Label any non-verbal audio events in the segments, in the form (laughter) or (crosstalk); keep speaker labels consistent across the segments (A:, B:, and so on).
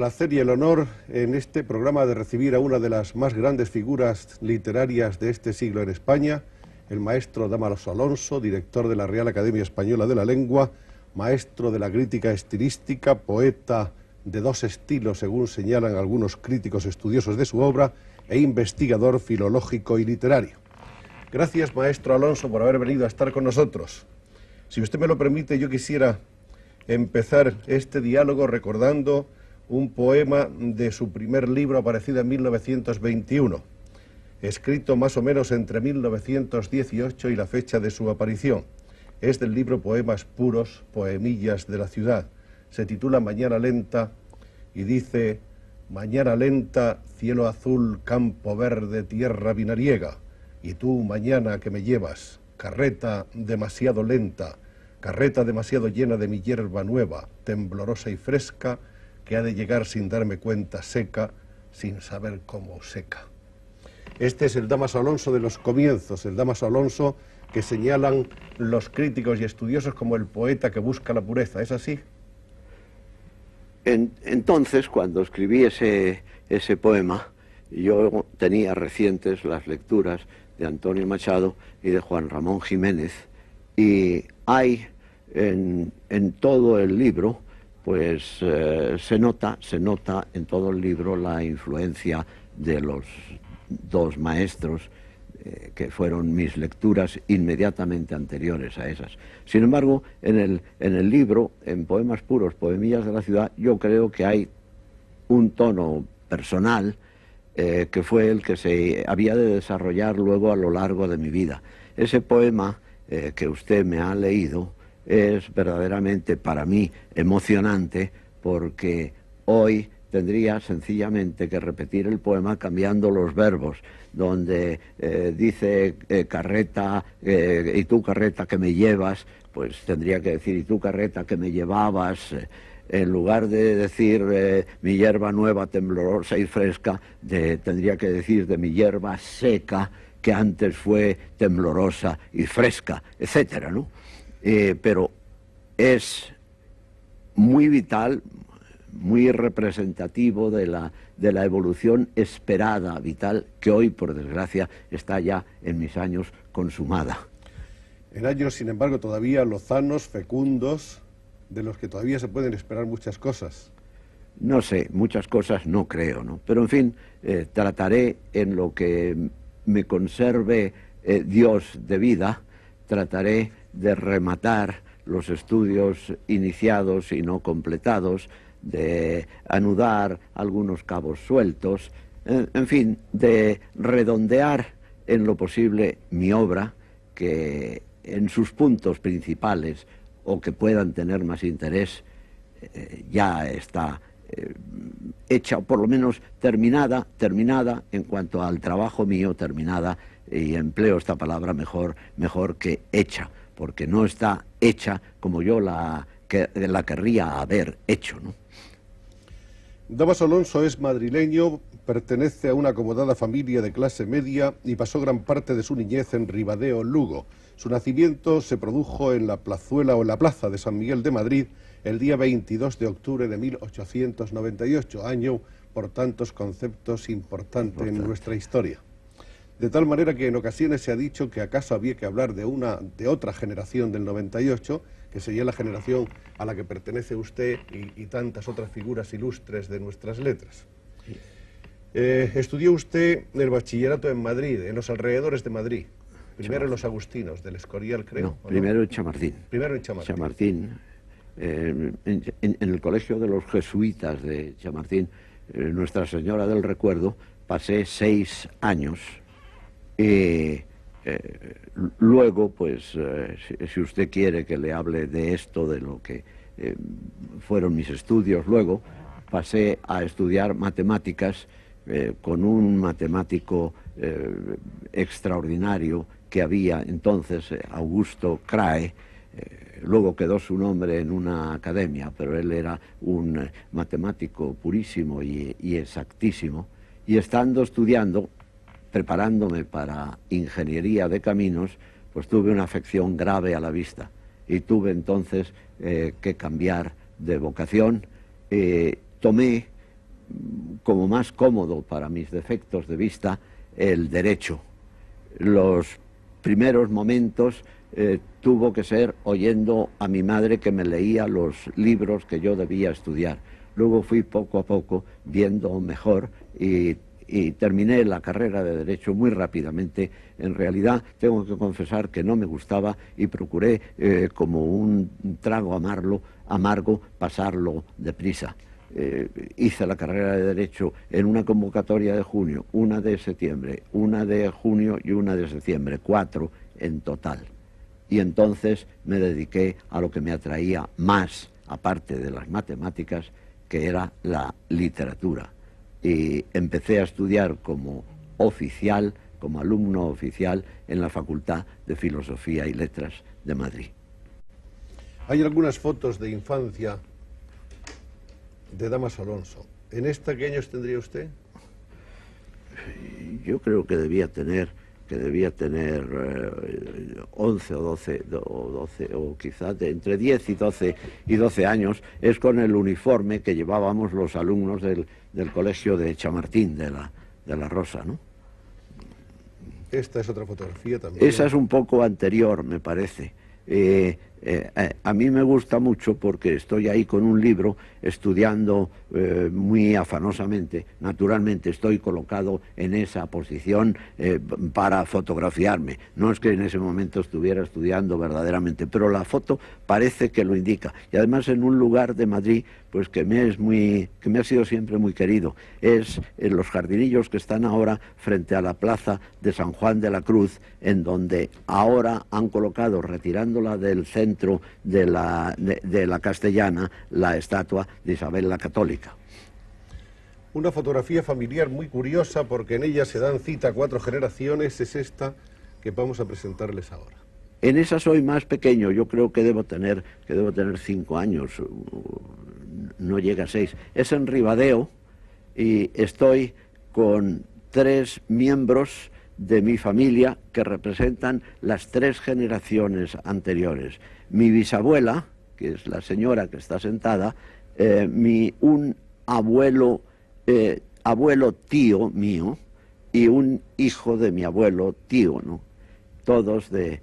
A: placer y el honor en este programa de recibir a una de las más grandes figuras literarias de este siglo en España, el maestro Dámaso Alonso, director de la Real Academia Española de la Lengua, maestro de la crítica estilística, poeta de dos estilos, según señalan algunos críticos estudiosos de su obra, e investigador filológico y literario. Gracias, maestro Alonso, por haber venido a estar con nosotros. Si usted me lo permite, yo quisiera empezar este diálogo recordando un poema de su primer libro aparecido en 1921, escrito más o menos entre 1918 y la fecha de su aparición. Es del libro Poemas Puros, Poemillas de la Ciudad. Se titula Mañana Lenta y dice, Mañana lenta, cielo azul, campo verde, tierra vinariega, y tú mañana que me llevas, carreta demasiado lenta, carreta demasiado llena de mi hierba nueva, temblorosa y fresca, que ha de llegar sin darme cuenta seca, sin saber cómo seca. Este es el Damas Alonso de los comienzos, el Damas Alonso que señalan los críticos y estudiosos como el poeta que busca la pureza, ¿es así?
B: entonces, cuando escribí ese, poema, yo tenía recientes las lecturas de Antonio Machado y de Juan Ramón Jiménez, y hay en, en todo el libro pues eh, se nota, se nota en todo el libro la influencia de los dos maestros eh, que fueron mis lecturas inmediatamente anteriores a esas. Sin embargo, en el, libro, en Poemas Puros, Poemillas de la Ciudad, yo creo que hay un tono personal eh, que fue el que se había de desarrollar luego a lo largo de mi vida. Ese poema que usted me ha leído, es verdaderamente para mí emocionante porque hoy tendría sencillamente que repetir el poema cambiando los verbos, donde eh, dice eh, carreta eh, y tú carreta que me llevas, pues tendría que decir y tú carreta que me llevabas, en lugar de decir mi hierba nueva, temblorosa y fresca, tendría que decir de mi hierba seca que antes fue temblorosa y fresca, etcétera, ¿no? Eh, pero es muy vital, muy representativo de la, de la evolución esperada, vital, que hoy, por desgracia, está ya en mis años consumada.
A: En años, sin embargo, todavía lozanos, fecundos, de los que todavía se pueden esperar muchas cosas.
B: No sé, muchas cosas no creo, ¿no? Pero en fin, eh, trataré en lo que me conserve eh, Dios de vida, trataré de rematar los estudios iniciados y no completados, de anudar algunos cabos sueltos, eh, en fin, de redondear en lo posible mi obra que en sus puntos principales o que puedan tener más interés eh, ya está eh, hecha o por lo menos terminada, terminada en cuanto al trabajo mío, terminada y empleo esta palabra mejor, mejor que hecha porque no está hecha como yo la, querría haber
A: hecho. ¿no? Damas Alonso es madrileño, pertenece a una acomodada familia de clase media y pasó gran parte de su niñez en Ribadeo, Lugo. Su nacimiento se produjo en la plazuela o en la plaza de San Miguel de Madrid el día 22 de octubre de 1898, año por tantos conceptos importantes en nuestra historia. De tal manera que en ocasiones se ha dicho que acaso había que hablar de una de otra generación del 98, que sería la generación a la que pertenece usted y, tantas otras figuras ilustres de nuestras letras. Eh, estudió usted el bachillerato en Madrid, en los alrededores de Madrid. Primero en los Agustinos, del Escorial, creo. No, primero en Chamartín. Primero en
B: Chamartín. Eh, en, el colegio de los jesuitas de Chamartín, eh, Nuestra Señora del Recuerdo, pasé seis años y eh, luego, pues, eh, si usted quiere que le hable de esto, de lo que eh, fueron mis estudios, luego pasé a estudiar matemáticas con un matemático extraordinario que había entonces, Augusto Crae, luego quedó su nombre en una academia, pero él era un matemático purísimo y, y exactísimo, y estando estudiando preparándome para ingeniería de caminos, pues tuve una afección grave a la vista y tuve entonces eh, que cambiar de vocación. Eh, tomé mm, como más cómodo para mis defectos de vista el derecho. Los primeros momentos eh, tuvo que ser oyendo a mi madre que me leía los libros que yo debía estudiar. Luego fui poco a poco viendo mejor y y terminé la carrera de Derecho muy rápidamente. En realidad, tengo que confesar que no me gustaba y procuré, eh, como un trago amarlo, amargo, pasarlo deprisa. Eh, hice la carrera de Derecho en una convocatoria de junio, una de septiembre, una de junio y una de septiembre, cuatro en total. Y entonces me dediqué a lo que me atraía más, aparte de las matemáticas, que era la literatura y eh, empecé a estudiar como oficial, como alumno oficial en la Facultad de Filosofía y Letras de Madrid.
A: Hay algunas fotos de infancia de Damas Alonso. ¿En esta qué años tendría usted?
B: Eh, yo creo que debía tener que debía tener 11 eh, o 12, o 12, o quizás entre 10 y 12, y 12 años, es con el uniforme que llevábamos los alumnos del, del colegio de Chamartín, de la, de la Rosa, ¿no?
A: Esta es otra fotografía también. Esa es un
B: poco anterior, me parece. Eh, eh, eh, a mí me gusta mucho porque estoy ahí con un libro estudiando eh, muy afanosamente. Naturalmente estoy colocado en esa posición para fotografiarme. No es que en ese momento estuviera estudiando verdaderamente, pero la foto parece que lo indica. Y además en un lugar de Madrid pues que me, es muy, que me ha sido siempre muy querido. Es en los jardinillos que están ahora frente a la plaza de San Juan de la Cruz, en donde ahora han colocado, retirándola del centro, dentro de la, de, la castellana la estatua de Isabel la Católica.
A: Una fotografía familiar muy curiosa porque en ella se dan cita cuatro generaciones, es esta que vamos a presentarles ahora.
B: En esa soy más pequeño, yo creo que debo tener, que debo tener cinco años, no llega a seis. Es en Ribadeo y estoy con tres miembros de mi familia que representan las tres generaciones anteriores mi bisabuela, que es la señora que está sentada, eh, mi, un abuelo, eh, abuelo tío mío y un hijo de mi abuelo tío, ¿no? Todos de,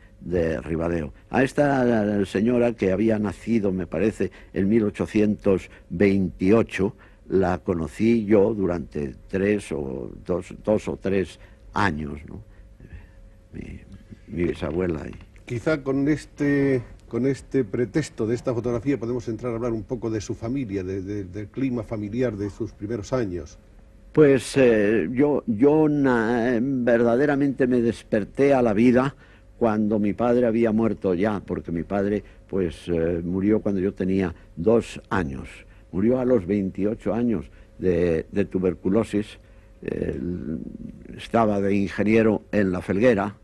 B: Ribadeo. A esta señora que había nacido, me parece, en 1828, la conocí yo durante tres o dos, dos o tres años, ¿no? mi, mi bisabuela.
A: Quizá con este con este pretexto de esta fotografía podemos entrar a hablar un poco de su familia, del clima familiar de sus primeros años.
B: Pues eh, yo, yo verdaderamente me desperté a la vida cuando mi padre había muerto ya, porque mi padre pues eh, murió cuando yo tenía dos años. Murió a los 28 años de, tuberculosis. estaba de ingeniero en la felguera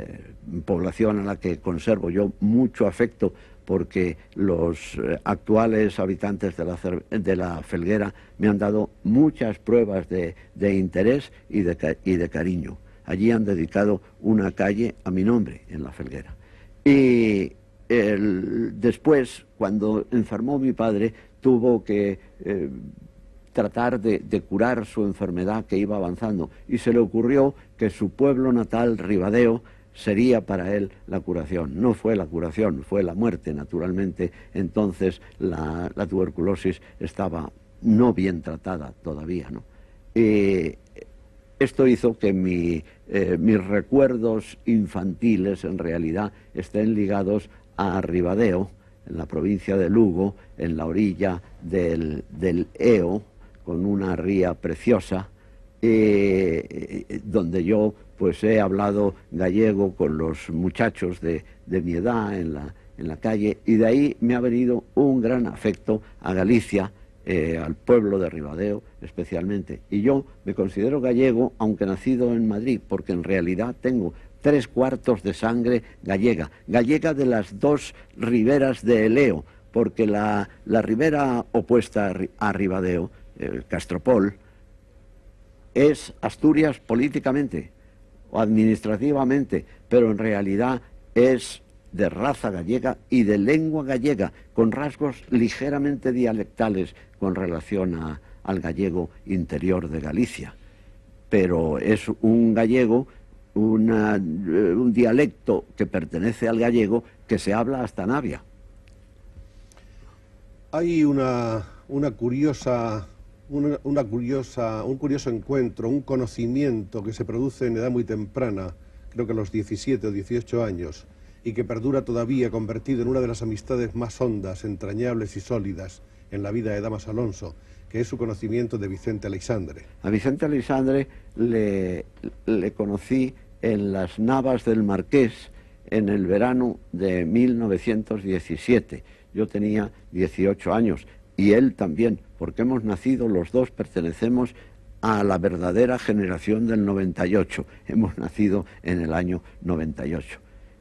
B: eh, población a la que conservo yo mucho afecto porque los eh, actuales habitantes de la, Felguera me han dado muchas pruebas de, interés y de, cariño. Allí han dedicado una calle a mi nombre en la Felguera. Y después, cuando enfermó mi padre, tuvo que eh, tratar de, de, curar su enfermedad que iba avanzando y se le ocurrió que su pueblo natal, Ribadeo, sería para él la curación. No fue la curación, fue la muerte, naturalmente. Entonces la, tuberculosis estaba no bien tratada todavía. ¿no? Eh, esto hizo que eh, mis recuerdos infantiles en realidad estén ligados a Ribadeo, en la provincia de Lugo, en la orilla del, Eo, con una ría preciosa, eh, donde yo pues he hablado gallego con los muchachos de, mi edad en la, en la calle y de ahí me ha venido un gran afecto a Galicia, eh, al pueblo de Ribadeo especialmente. Y yo me considero gallego, aunque nacido en Madrid, porque en realidad tengo tres cuartos de sangre gallega, gallega de las dos riberas de Eleo, porque la, la ribera opuesta a Ribadeo, el Castropol, es Asturias políticamente, o administrativamente, pero en realidad es de raza gallega y de lengua gallega, con rasgos ligeramente dialectales con relación al gallego interior de Galicia. Pero es un gallego, eh, un dialecto que pertenece al gallego que se habla hasta Navia.
A: Hay una, una curiosa una, curiosa, un curioso encuentro, un conocimiento que se produce en edad muy temprana, creo que a los 17 o 18 años, y que perdura todavía, convertido en una de las amistades más hondas, entrañables y sólidas en la vida de Damas Alonso, que es su conocimiento de Vicente Alexandre.
B: A Vicente Alexandre le, le conocí en las Navas del Marqués en el verano de 1917. Yo tenía 18 años y él también, porque hemos nacido, los dos pertenecemos a la verdadera generación del 98. Hemos nacido en el año 98.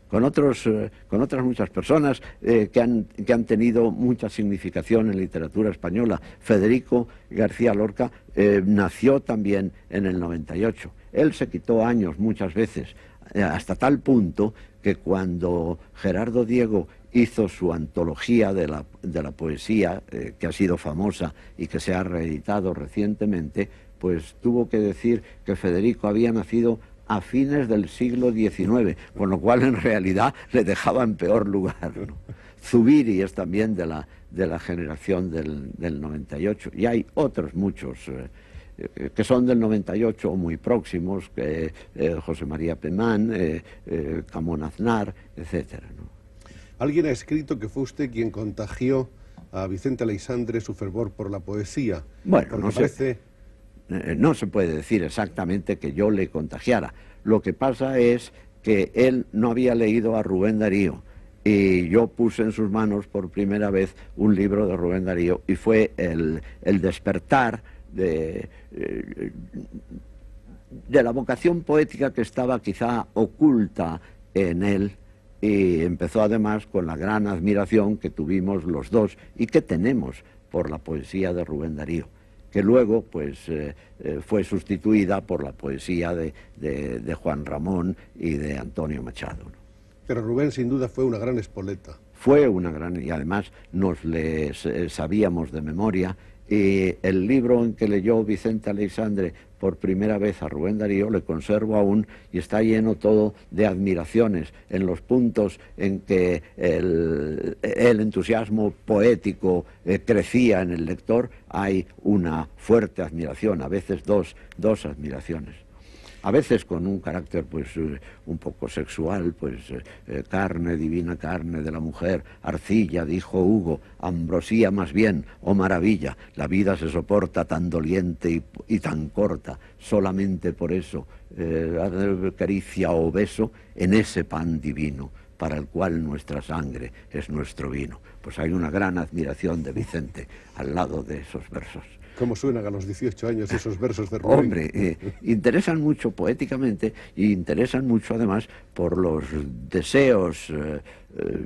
B: Con, eh, con otras muchas personas eh, que, han, tenido mucha significación en literatura española. Federico García Lorca eh, nació también en el 98. Él se quitó años muchas veces, hasta tal punto que cuando Gerardo Diego hizo su antología de la, poesía, eh, que ha sido famosa y que se ha reeditado recientemente, pues tuvo que decir que Federico había nacido a fines del siglo XIX, con lo cual en realidad le dejaba en peor lugar. ¿no? Zubiri es también de la, de la generación del, 98, y hay otros muchos. Eh, eh, que son del 98 o muy próximos, que, José María Pemán, Camón Aznar, etc.
A: Alguien ha escrito que fue usted quien contagió a Vicente Aleixandre su fervor por la poesía. Bueno,
B: eh, no, se, puede decir exactamente que yo le contagiara. Lo que pasa es que él no había leído a Rubén Darío y yo puse en sus manos por primera vez un libro de Rubén Darío y fue el, despertar eh, de la vocación poética que estaba quizá oculta en él y empezó además con la gran admiración que tuvimos los dos y que tenemos por la poesía de Rubén Darío, que luego pues, eh, eh, fue sustituida por la poesía de, de, Juan Ramón y de Antonio Machado.
A: Pero Rubén sin duda fue una gran espoleta.
B: Fue una gran, y además nos le eh, sabíamos de memoria, y el libro en que leyó Vicente Alexandre por primera vez a Rubén Darío le conservo aún y está lleno todo de admiraciones en los puntos en que el, entusiasmo poético eh, crecía en el lector hay una fuerte admiración, a veces dos, dos admiraciones a veces con un carácter pues eh, un poco sexual, pues eh, eh, carne, divina carne de la mujer, arcilla, dijo Hugo, ambrosía más bien, oh maravilla, la vida se soporta tan doliente y, tan corta, solamente por eso, caricia o beso en ese pan divino, para el cual nuestra sangre es nuestro vino pues hay una gran admiración de Vicente al lado de esos versos.
A: ¿Cómo suenan a los 18 años esos (laughs) versos de Rubén? Hombre, eh,
B: interesan mucho poéticamente y interesan mucho además por los deseos eh, eh,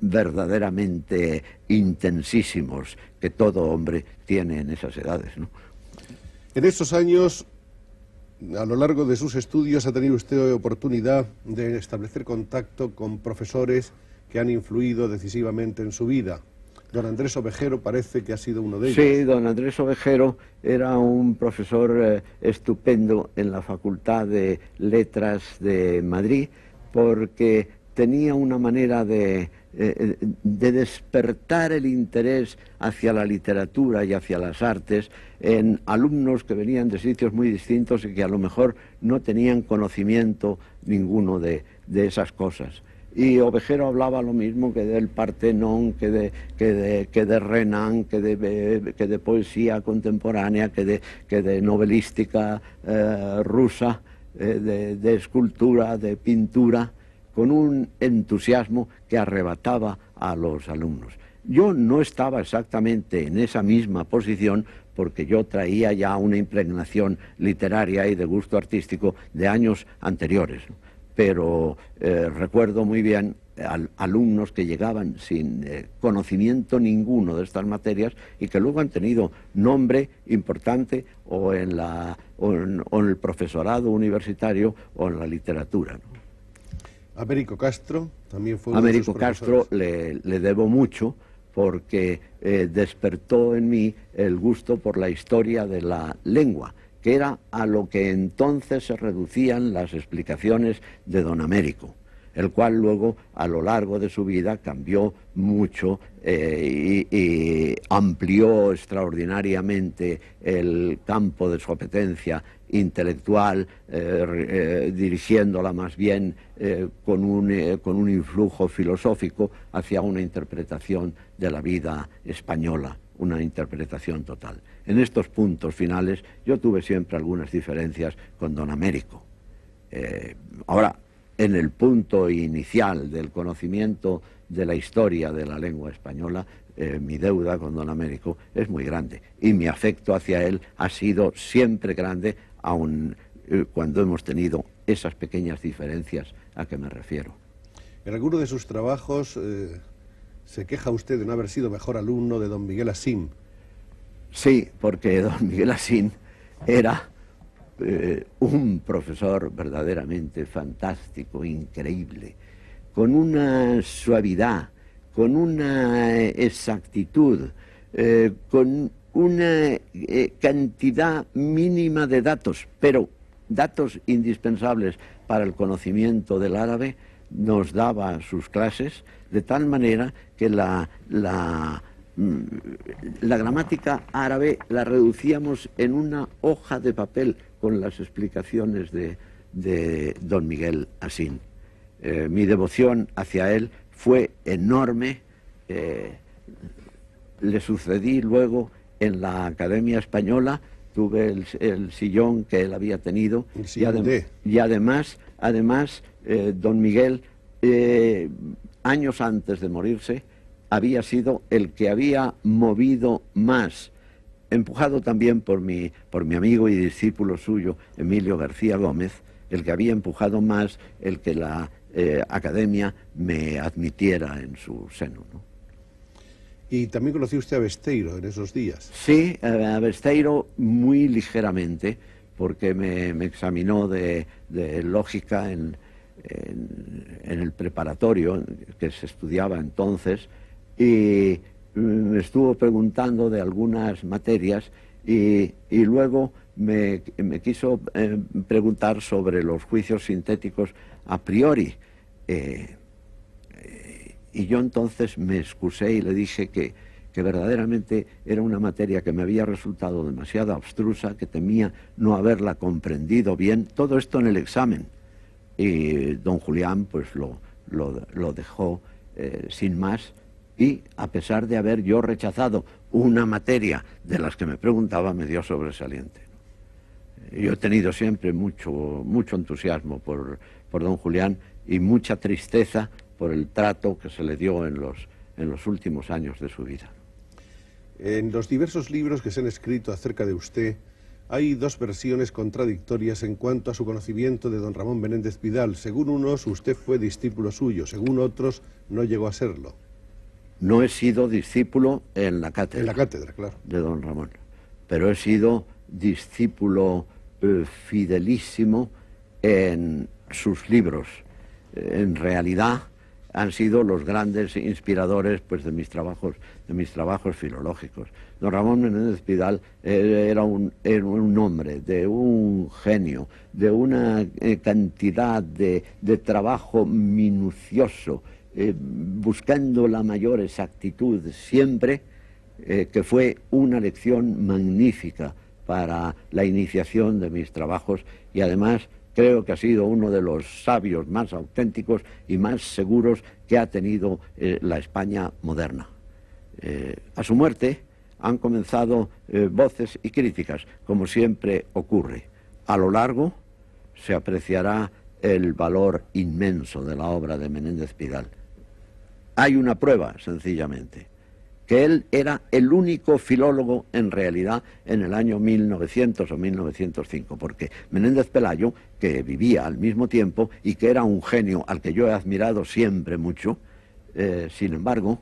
B: verdaderamente intensísimos que todo hombre tiene en esas edades. ¿no?
A: En esos años a lo largo de sus estudios ha tenido usted oportunidad de establecer contacto con profesores que han influido decisivamente en su vida. Don Andrés Ovejero parece que ha sido uno de ellos. Sí,
B: don Andrés Ovejero era un profesor eh, estupendo en la Facultad de Letras de Madrid porque tenía una manera eh, eh, de, despertar el interés hacia la literatura y hacia las artes en alumnos que venían de sitios muy distintos y que a lo mejor no tenían conocimiento ninguno de esas cosas y Ovejero hablaba lo mismo que del Partenón, que de, Renan, que de, poesía contemporánea, que de, novelística eh, rusa, eh, de, escultura, de pintura, con un entusiasmo que arrebataba a los alumnos. Yo no estaba exactamente en esa misma posición porque yo traía ya una impregnación literaria y de gusto artístico de años anteriores pero eh, recuerdo muy bien alumnos que llegaban sin eh, conocimiento ninguno de estas materias y que luego han tenido nombre importante o en, el profesorado universitario o en la literatura.
A: Américo Castro también fue un Américo Castro
B: le, debo mucho porque eh, despertó en mí el gusto por la historia de la lengua que era a lo que entonces se reducían las explicaciones de don Américo, el cual luego a lo largo de su vida cambió mucho eh, y, amplió extraordinariamente el campo de su apetencia intelectual, eh, eh, dirigiéndola más bien con un influjo filosófico hacia una interpretación de la vida española, una interpretación total. En estos puntos finales yo tuve siempre algunas diferencias con don Américo. Eh, ahora, en el punto inicial del conocimiento de la historia de la lengua española, eh, mi deuda con don Américo es muy grande y mi afecto hacia él ha sido siempre grande, aun eh, cuando hemos tenido esas pequeñas diferencias a que me refiero.
A: En alguno de sus trabajos se queja usted de no haber sido mejor alumno de don Miguel Asim.
B: Sí, porque don Miguel Asín era eh, un profesor verdaderamente fantástico, increíble, con una suavidad, con una eh, exactitud, eh, con una cantidad mínima de datos, pero datos indispensables para el conocimiento del árabe, nos daba sus clases de tal manera que la Mm, la gramática árabe la reducíamos en una hoja de papel con las explicaciones de, don Miguel Asín. Eh, mi devoción hacia él fue enorme. Eh, le sucedí luego en la Academia Española, tuve el, sillón que él había tenido y, además, además eh, don Miguel, años antes de morirse, había sido el que había movido más, empujado también por mi, por mi amigo y discípulo suyo, Emilio García Gómez, el que había empujado más el que la eh, academia me admitiera en su seno.
A: Y también conoció usted a Besteiro en esos días.
B: Sí, a Besteiro muy ligeramente, porque me, me examinó de, lógica en, el preparatorio que se estudiaba entonces y me mm, estuvo preguntando de algunas materias y, luego me, quiso eh, preguntar sobre los juicios sintéticos a priori. Eh, eh, y yo entonces me excusé y le dije que, verdaderamente era una materia que me había resultado demasiado abstrusa, que temía no haberla comprendido bien, todo esto en el examen. Y don Julián pues lo dejó sin más y a pesar de haber yo rechazado una materia de las que me preguntaba, me dio sobresaliente. Yo he tenido siempre mucho, entusiasmo por, don Julián y mucha tristeza por el trato que se le dio en los, en los últimos años de su vida.
A: En los diversos libros que se han escrito acerca de usted, hay dos versiones contradictorias en cuanto a su conocimiento de don Ramón Benéndez Vidal. Según unos, usted fue discípulo suyo, según otros, no llegó a serlo.
B: No he sido discípulo en la cátedra. De don Ramón. Pero he sido discípulo eh, fidelísimo en sus libros. En realidad han sido los grandes inspiradores pues, de, mis trabajos, de mis trabajos filológicos. Don Ramón Menéndez Pidal eh, era un, hombre de un genio, de una eh, cantidad de trabajo minucioso, eh, buscando la mayor exactitud siempre, eh, que fue una lección magnífica para la iniciación de mis trabajos y además creo que ha sido uno de los sabios más auténticos y más seguros que ha tenido eh, la España moderna. a su muerte han comenzado voces y críticas, como siempre ocurre. A lo largo se apreciará el valor inmenso de la obra de Menéndez Pidal. Hay una prueba, sencillamente, que él era el único filólogo en realidad en el año 1900 o 1905, porque Menéndez Pelayo, que vivía al mismo tiempo y que era un genio al que yo he admirado siempre mucho, eh, sin embargo,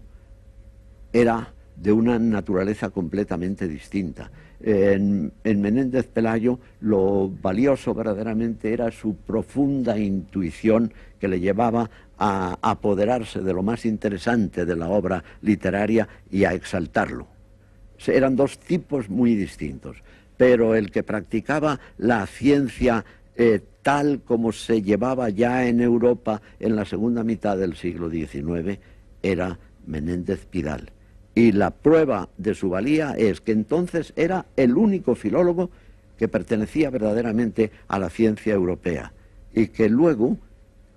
B: era de una naturaleza completamente distinta. en, Menéndez Pelayo lo valioso verdaderamente era su profunda intuición que le llevaba a apoderarse de lo más interesante de la obra literaria y a exaltarlo. Eran dos tipos muy distintos, pero el que practicaba la ciencia eh, tal como se llevaba ya en Europa en la segunda mitad del siglo XIX era Menéndez Pidal. Y la prueba de su valía es que entonces era el único filólogo que pertenecía verdaderamente a la ciencia europea y que luego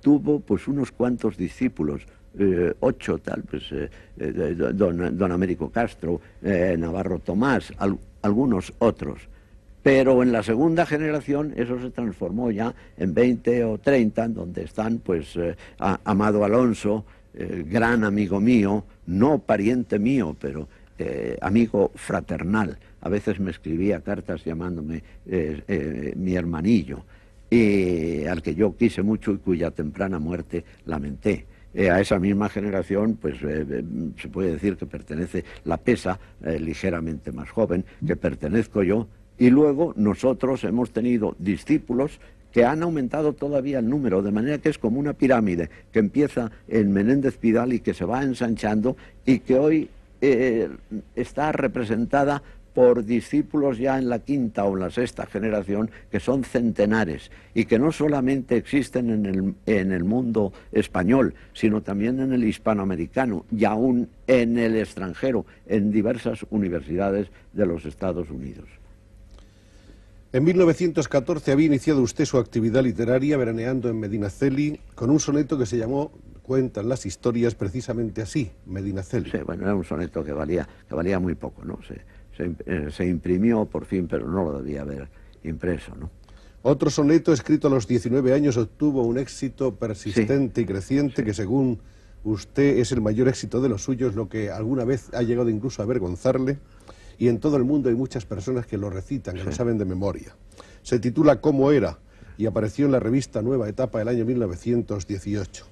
B: tuvo pues unos cuantos discípulos, eh, ocho tal, pues don, Américo Castro, Navarro Tomás, algunos otros. Pero en la segunda generación eso se transformó ya en 20 o 30, donde están pues Amado Alonso, gran amigo mío, no pariente mío, pero amigo fraternal. A veces me escribía cartas llamándome mi hermanillo y eh, al que yo quise mucho y cuya temprana muerte lamenté. Eh, a esa misma generación, pues eh, se puede decir que pertenece la pesa, ligeramente más joven, que pertenezco yo, y luego nosotros hemos tenido discípulos que han aumentado todavía el número, de manera que es como una pirámide que empieza en Menéndez Pidal y que se va ensanchando y que hoy está representada por discípulos ya en la quinta o la sexta generación, que son centenares y que no solamente existen en el, mundo español, sino también en el hispanoamericano y aún en el extranjero, en diversas universidades de los Estados Unidos.
A: En 1914 había iniciado usted su actividad literaria veraneando en Medinaceli con un soneto que se llamó Cuentan las historias precisamente así, Medinaceli.
B: Sí, bueno, era un soneto que valía, que valía muy poco, ¿no? Eh, se, imprimió por fin, pero no lo debía haber impreso. ¿no?
A: Otro soneto escrito a los 19 años obtuvo un éxito persistente y creciente que según usted es el mayor éxito de los suyos, lo que alguna vez ha llegado incluso a avergonzarle. Y en todo el mundo hay muchas personas que lo recitan, que lo saben de memoria. Se titula ¿Cómo era? y apareció en la revista Nueva Etapa del año 1918.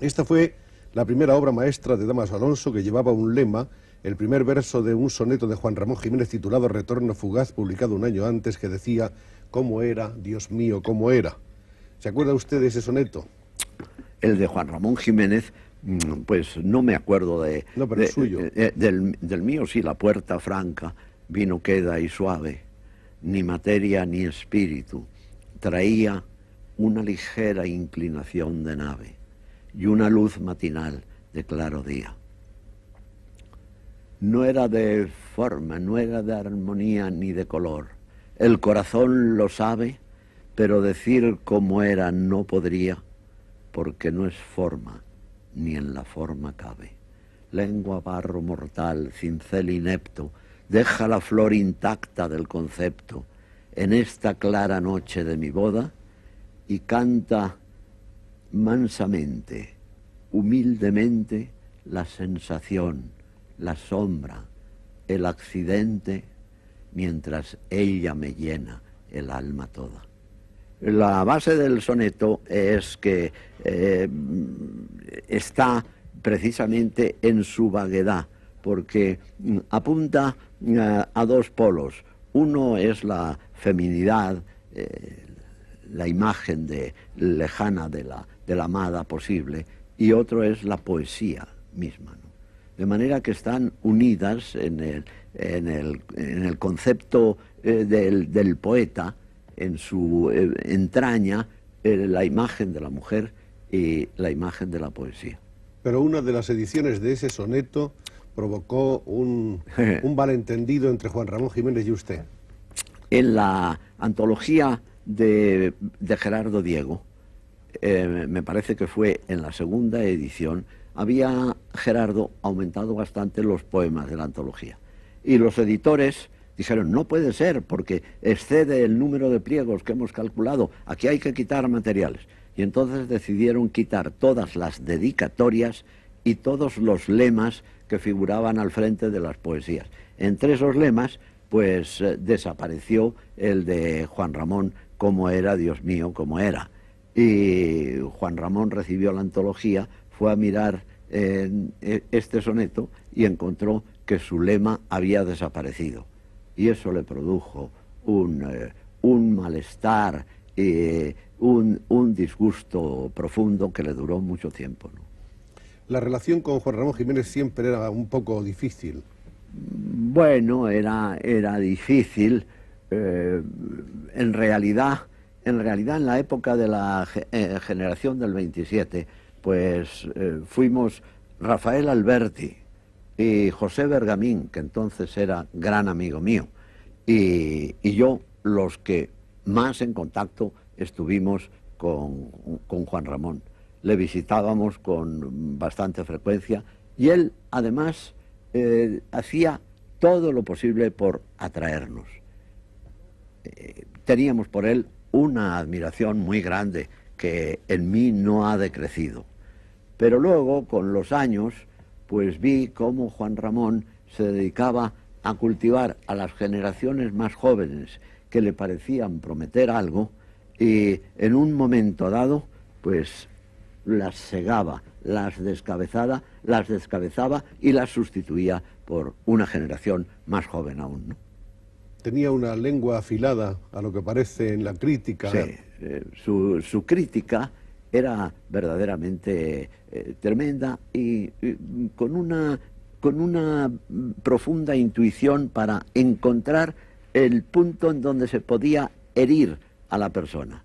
A: Esta fue la primera obra maestra de Damas Alonso que llevaba un lema el primer verso de un soneto de Juan Ramón Jiménez titulado Retorno Fugaz, publicado un año antes, que decía, ¿cómo era, Dios mío, cómo era? ¿Se acuerda usted de ese soneto?
B: El de Juan Ramón Jiménez, mm, pues no me acuerdo de... No, pero el suyo. del, del mío sí, La Puerta Franca, vino queda y suave, ni materia ni espíritu, traía una ligera inclinación de nave y una luz matinal de claro día no era de forma, no era de armonía ni de color. El corazón lo sabe, pero decir cómo era no podría, porque no es forma, ni en la forma cabe. Lengua barro mortal, cincel inepto, deja la flor intacta del concepto en esta clara noche de mi boda y canta mansamente, humildemente la sensación la sombra, el accidente, mientras ella me llena el alma toda. La base del soneto es que eh, está precisamente en su vaguedad, porque mm, apunta eh, a dos polos. Uno es la feminidad, eh, la imagen de, lejana de la amada posible, y otro es la poesía misma de manera que están unidas en el, en el, en el concepto eh, del, poeta, en su eh, entraña, eh, la imagen de la mujer y la imagen de la poesía.
A: Pero una de las ediciones de ese soneto provocó un, (laughs) un malentendido entre Juan Ramón Jiménez y usted.
B: En la antología de, de Gerardo Diego, me parece que fue en la segunda edición, había Gerardo aumentado bastante los poemas de la antología. Y los editores dijeron, no puede ser, porque excede el número de pliegos que hemos calculado, aquí hay que quitar materiales. Y entonces decidieron quitar todas las dedicatorias y todos los lemas que figuraban al frente de las poesías. Entre esos lemas, pues eh, desapareció el de Juan Ramón, como era, Dios mío, como era. Y Juan Ramón recibió la antología fue a mirar e, este soneto y encontró que su lema había desaparecido. Y eso le produjo un, eh, malestar, y eh, un, disgusto profundo que le duró mucho tiempo.
A: La relación con Juan Ramón Jiménez siempre era un poco difícil. Bueno,
B: era, era difícil. Eh, en realidad, en realidad en la época de la generación del 27, pues eh, fuimos Rafael Alberti y José Bergamín, que entonces era gran amigo mío, y, yo los que más en contacto estuvimos con, Juan Ramón. Le visitábamos con bastante frecuencia y él además eh, hacía todo lo posible por atraernos. Eh, teníamos por él una admiración muy grande que en mí no ha decrecido. Pero luego, con los años, pues vi cómo Juan Ramón se dedicaba a cultivar a las generaciones más jóvenes que le parecían prometer algo y en un momento dado, pues las segaba, las descabezaba, las descabezaba y las sustituía por una generación más joven aún.
A: Tenía una lengua afilada a lo que parece en la crítica. Sí,
B: eh, su crítica era verdaderamente eh, tremenda y, con, una, con una profunda intuición para encontrar el punto en donde se podía herir a la persona.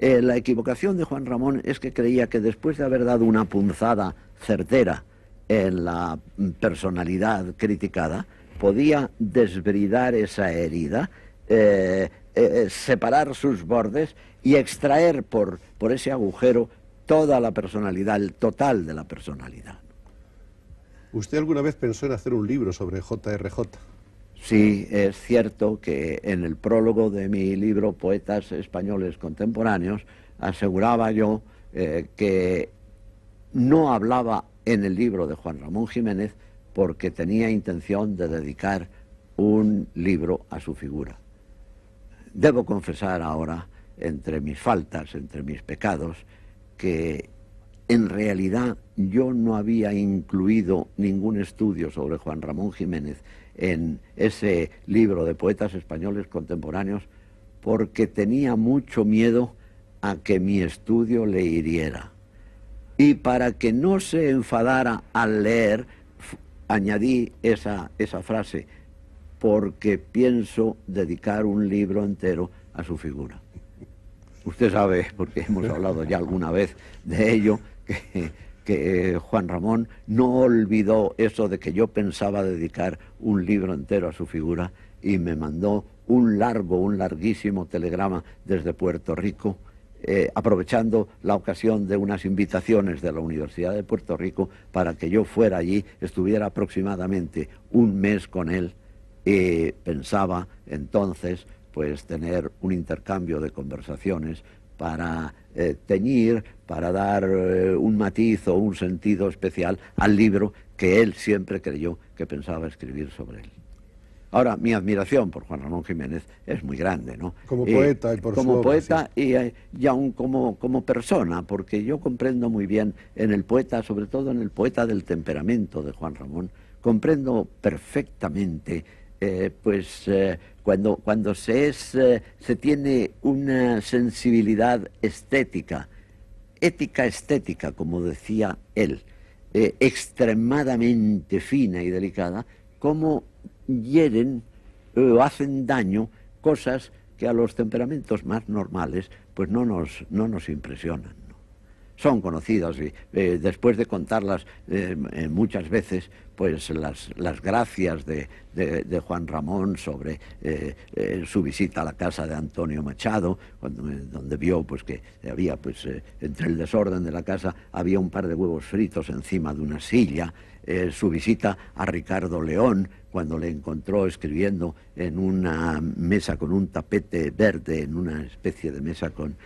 B: Eh, la equivocación de Juan Ramón es que creía que después de haber dado una punzada certera en la personalidad criticada, podía desbridar esa herida, eh, separar sus bordes y extraer por, por ese agujero toda la personalidad, el total de la personalidad.
A: ¿Usted alguna vez pensó en hacer un libro sobre JRJ?
B: Sí, es cierto que en el prólogo de mi libro Poetas Españoles Contemporáneos aseguraba yo eh, que no hablaba en el libro de Juan Ramón Jiménez porque tenía intención de dedicar un libro a su figura. Debo confesar ahora entre mis faltas, entre mis pecados, que en realidad yo no había incluido ningún estudio sobre Juan Ramón Jiménez en ese libro de poetas españoles contemporáneos porque tenía mucho miedo a que mi estudio le hiriera. Y para que no se enfadara al leer, añadí esa, esa frase, porque pienso dedicar un libro entero a su figura. Usted sabe, porque hemos hablado ya alguna vez de ello, que, Juan Ramón no olvidó eso de que yo pensaba dedicar un libro entero a su figura y me mandó un largo, un larguísimo telegrama desde Puerto Rico, eh, aprovechando la ocasión de unas invitaciones de la Universidad de Puerto Rico para que yo fuera allí, estuviera aproximadamente un mes con él, y pensaba entonces pues tener un intercambio de conversaciones para eh, teñir, para dar eh, un matiz o un sentido especial al libro que él siempre creyó que pensaba escribir sobre él. Ahora, mi admiración por Juan Ramón Jiménez es muy grande, ¿no? Como poeta y Como poeta eh, y, aún como, como persona, porque yo comprendo muy bien en el poeta, sobre todo en el poeta del temperamento de Juan Ramón, comprendo perfectamente eh, pues eh, cuando, se, eh, se tiene una sensibilidad estética, ética estética, como decía él, extremadamente fina y delicada, cómo hieren o hacen daño cosas que a los temperamentos más normales pues no nos, no nos impresionan son conocidas y eh, después de contarlas eh, eh, muchas veces, pues las, gracias de, Juan Ramón sobre su visita a la casa de Antonio Machado, donde vio pues que había pues entre el desorden de la casa había un par de huevos fritos encima de una silla, su visita a Ricardo León cuando le encontró escribiendo en una mesa con un tapete verde, en una especie de mesa con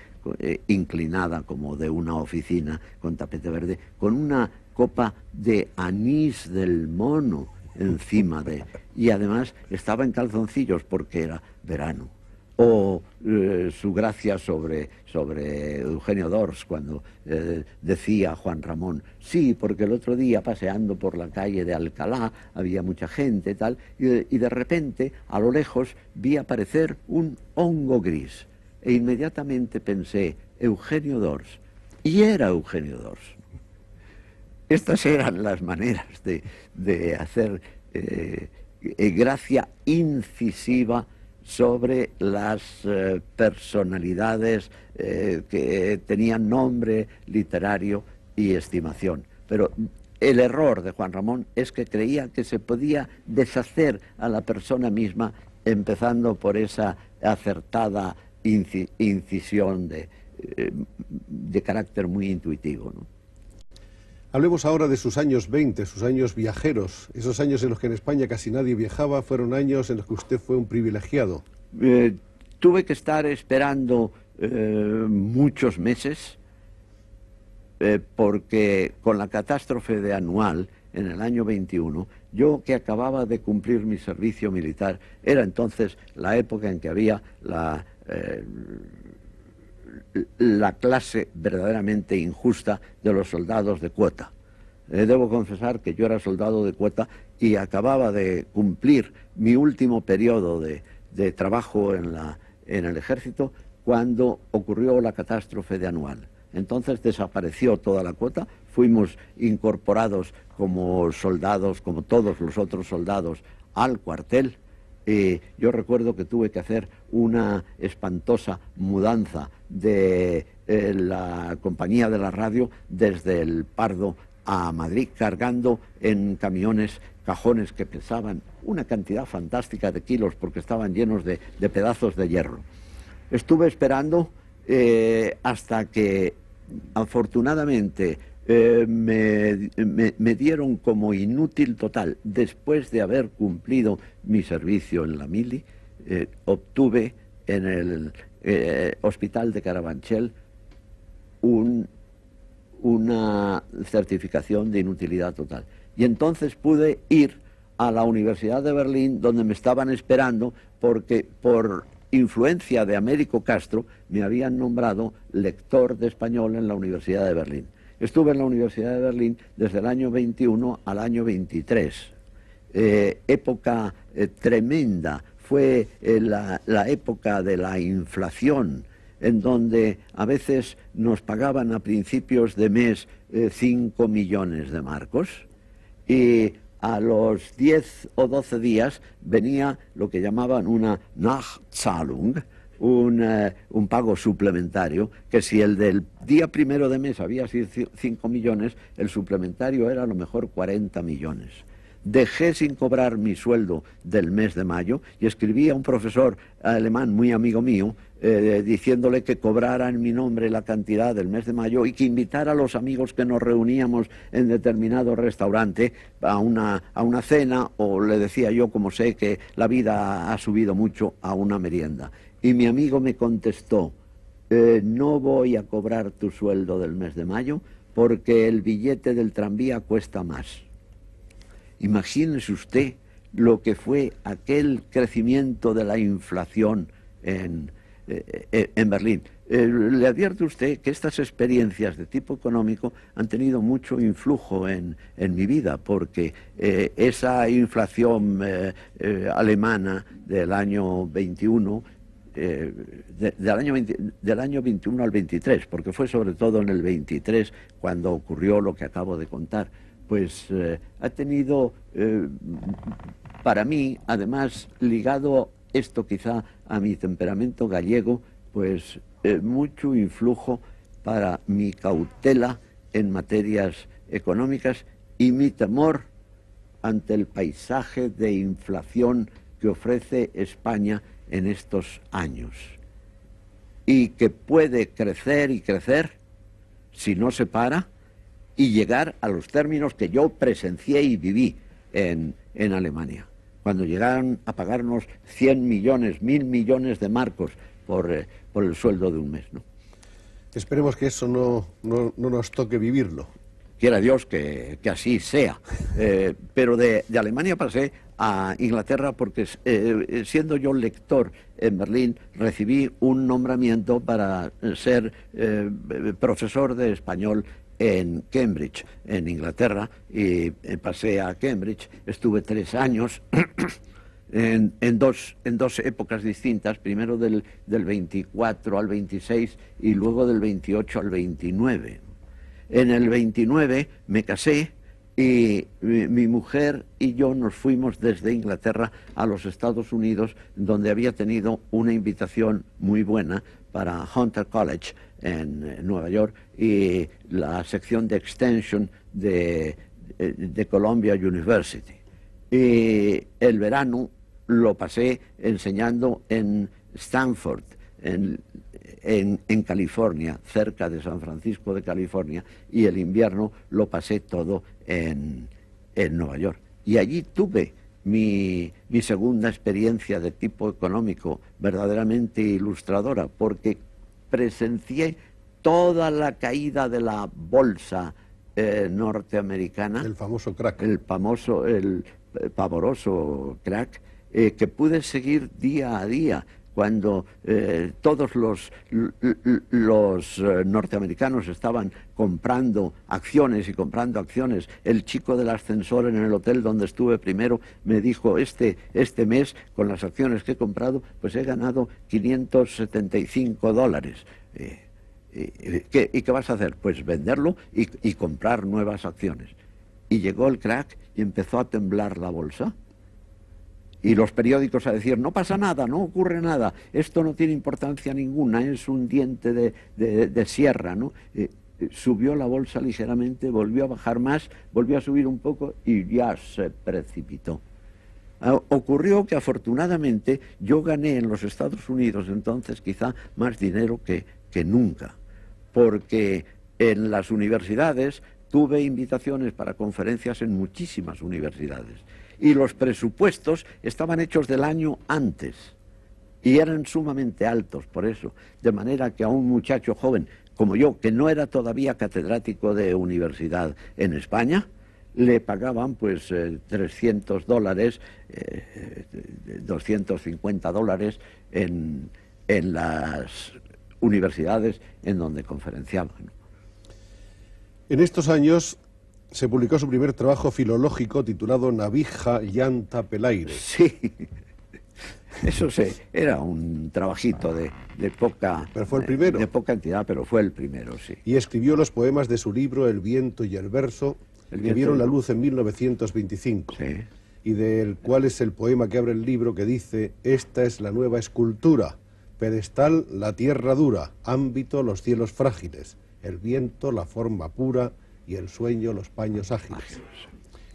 B: eh, inclinada como de una oficina con tapete verde, con una copa de anís del mono encima de... Y además estaba en calzoncillos porque era verano. O eh, su gracia sobre, Eugenio Dors cuando eh, decía Juan Ramón, sí, porque el otro día paseando por la calle de Alcalá había mucha gente tal, y de repente a lo lejos vi aparecer un hongo gris e inmediatamente pensé, Eugenio Dors. Y era Eugenio Dors. Estas eran las maneras de, hacer eh, eh, gracia incisiva sobre las eh, personalidades que tenían nombre literario y estimación. Pero el error de Juan Ramón es que creía que se podía deshacer a la persona misma empezando por esa acertada incisión de, eh, de, carácter muy intuitivo.
A: Hablemos ahora de sus años 20, sus años viajeros. Esos años en los que en España casi nadie viajaba fueron años en los que usted fue un privilegiado.
B: Eh, tuve que estar esperando eh, muchos meses porque con la catástrofe de anual en el año 21, yo que acababa de cumplir mi servicio militar, era entonces la época en que había la eh, la clase verdaderamente injusta de los soldados de cuota. Eh, debo confesar que yo era soldado de cuota y acababa de cumplir mi último periodo de, trabajo en el ejército cuando ocurrió la catástrofe de Anual. Entonces desapareció toda la cuota, fuimos incorporados como soldados, como todos los otros soldados, al cuartel yo recuerdo que tuve que hacer una espantosa mudanza de eh, la compañía de la radio desde el Pardo a Madrid, cargando en camiones cajones que pesaban una cantidad fantástica de kilos porque estaban llenos de, pedazos de hierro. Estuve esperando eh, hasta que afortunadamente eh, me, dieron como inútil total. Después de haber cumplido mi servicio en la Mili, eh, obtuve en el eh, Hospital de Carabanchel una certificación de inutilidad total. Y entonces pude ir a la Universidad de Berlín, donde me estaban esperando, porque por influencia de Américo Castro me habían nombrado lector de español en la Universidad de Berlín. Estuve en la Universidad de Berlín desde el año 21 al año 23. Eh, época eh, tremenda, fue eh, la, época de la inflación, en donde a veces nos pagaban a principios de mes 5 millones de marcos y a los 10 o 12 días venía lo que llamaban una Nachzahlung, un, pago suplementario, que si el del día primero de mes había sido 5 millones, el suplementario era a lo mejor 40 millones. Dejé sin cobrar mi sueldo del mes de mayo y escribí a un profesor alemán muy amigo mío eh, diciéndole que cobrara en mi nombre la cantidad del mes de mayo y que invitara a los amigos que nos reuníamos en determinado restaurante a una, a una cena o le decía yo, como sé que la vida ha subido mucho, a una merienda. Y mi amigo me contestó, eh, no voy a cobrar tu sueldo del mes de mayo porque el billete del tranvía cuesta más. Imagínese usted lo que fue aquel crecimiento de la inflación en, eh, eh, Berlín. le advierto a usted que estas experiencias de tipo económico han tenido mucho influjo en, en mi vida, porque esa inflación alemana del año 21 eh, del, año 21 al 23, porque fue sobre todo en el 23 cuando ocurrió lo que acabo de contar, pues eh, ha tenido, eh, para mí, además, ligado esto quizá a mi temperamento gallego, pues mucho influjo para mi cautela en materias económicas y mi temor ante el paisaje de inflación que ofrece España en estos años y que puede crecer y crecer si no se para y llegar a los términos que yo presencié y viví en, Alemania. Cuando llegaron a pagarnos 100 millones, mil millones de marcos por, eh, el sueldo de un mes.
A: Esperemos que eso no nos toque vivirlo
B: quiera Dios que, así sea. Eh, pero de, Alemania pasé a Inglaterra porque eh, siendo yo lector en Berlín recibí un nombramiento para ser eh, profesor de español en Cambridge, en Inglaterra, y pasé a Cambridge, estuve tres años. (clears throat) En, dos, en dos épocas distintas, primero del, del 24 al 26 y luego del 28 al 29. En el 29 me casé y mi, mujer y yo nos fuimos desde Inglaterra a los Estados Unidos, donde había tenido una invitación muy buena para Hunter College en, Nueva York y la sección de extension eh, de, Columbia University. Y el verano lo pasé enseñando en Stanford, en en, California, cerca de San Francisco de California, y el invierno lo pasé todo en, en Nueva York. Y allí tuve mi, segunda experiencia de tipo económico, verdaderamente ilustradora, porque presencié toda la caída de la bolsa eh, norteamericana. El famoso crack. El famoso, el, eh, pavoroso crack, eh, que pude seguir día a día cuando eh, todos los, eh, norteamericanos estaban comprando acciones y comprando acciones. El chico del ascensor en el hotel donde estuve primero me dijo, este, este mes, con las acciones que he comprado, pues he ganado 575 dólares. Eh, ¿Y qué vas a hacer? Pues venderlo y, y comprar nuevas acciones. Y llegó el crack y empezó a temblar la bolsa y los periódicos a decir, no pasa nada, no ocurre nada, esto no tiene importancia ninguna, es un diente de, sierra, ¿no? Eh, eh, subió la bolsa ligeramente, volvió a bajar más, volvió a subir un poco y ya se precipitó. Ah, ocurrió que afortunadamente yo gané en los Estados Unidos entonces quizá más dinero que nunca, porque en las universidades tuve invitaciones para conferencias en muchísimas universidades y los presupuestos estaban hechos del año antes y eran sumamente altos por eso, de manera que a un muchacho joven como yo, que no era todavía catedrático de universidad en España, le pagaban pues 300 eh, dólares, 250 eh, dólares en, en, las universidades en donde conferenciaban.
A: En estos años se publicó su primer trabajo filológico titulado Navija Llanta Pelaire. Sí. Eso sí, era un trabajito de, de poca. Pero fue el primero. entidad, pero fue el primero, sí. Y escribió los poemas de su libro El viento y el verso, que vieron la luz en 1925. Sí. Y del cual es el poema que abre el libro que dice: Esta es la nueva escultura. Pedestal, la tierra dura. Ámbito, los cielos frágiles. El viento, la forma pura y el sueño los paños ágiles.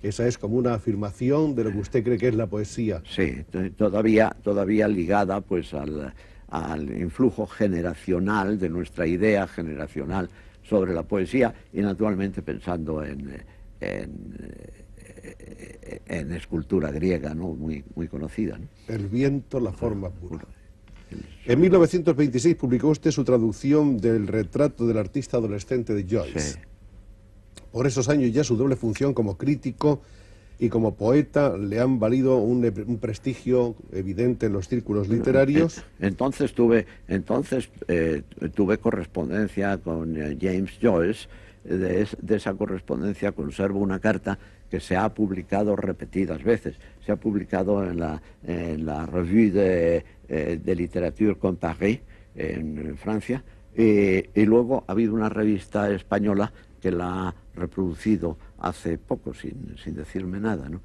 A: Esa es como una afirmación de lo que usted cree que es la poesía.
B: Sí, todavía, todavía ligada pues al, influjo generacional de nuestra idea generacional sobre la poesía y naturalmente pensando en, en, escultura griega ¿no? muy, muy conocida.
A: El viento, la forma pura. En 1926 publicó usted su traducción del retrato del artista adolescente de Joyce. Por esos años ya su doble función como crítico y como poeta le han valido un, e-, prestigio evidente en los círculos eh, literarios.
B: Entonces tuve, entonces, eh, tuve correspondencia con eh, James Joyce. De, esa correspondencia conservo una carta que se ha publicado repetidas veces. Se ha publicado en la, Revue de, Literature Comparée en Francia y, y, luego ha habido una revista española que la reproducido hace poco, sin, sin decirme nada, ¿no?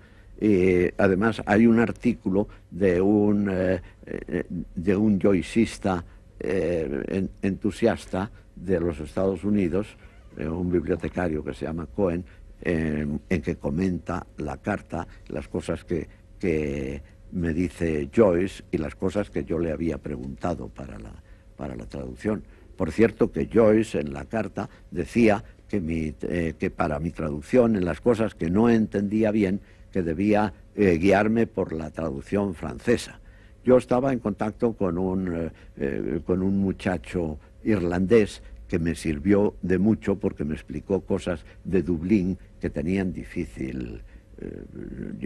B: además hay un artículo de un, eh, eh, de un joycista eh, entusiasta de los Estados Unidos, un bibliotecario que se llama Cohen, em, en que comenta la carta, las cosas que, que me dice Joyce y las cosas que yo le había preguntado para la, para la traducción. Por cierto que Joyce en la carta decía eh, que, para mi traducción, en las cosas que no entendía bien, que debía eh, guiarme por la traducción francesa. Yo estaba en contacto con un, eh, con un muchacho irlandés que me sirvió de mucho porque me explicó cosas de Dublín que tenían difícil,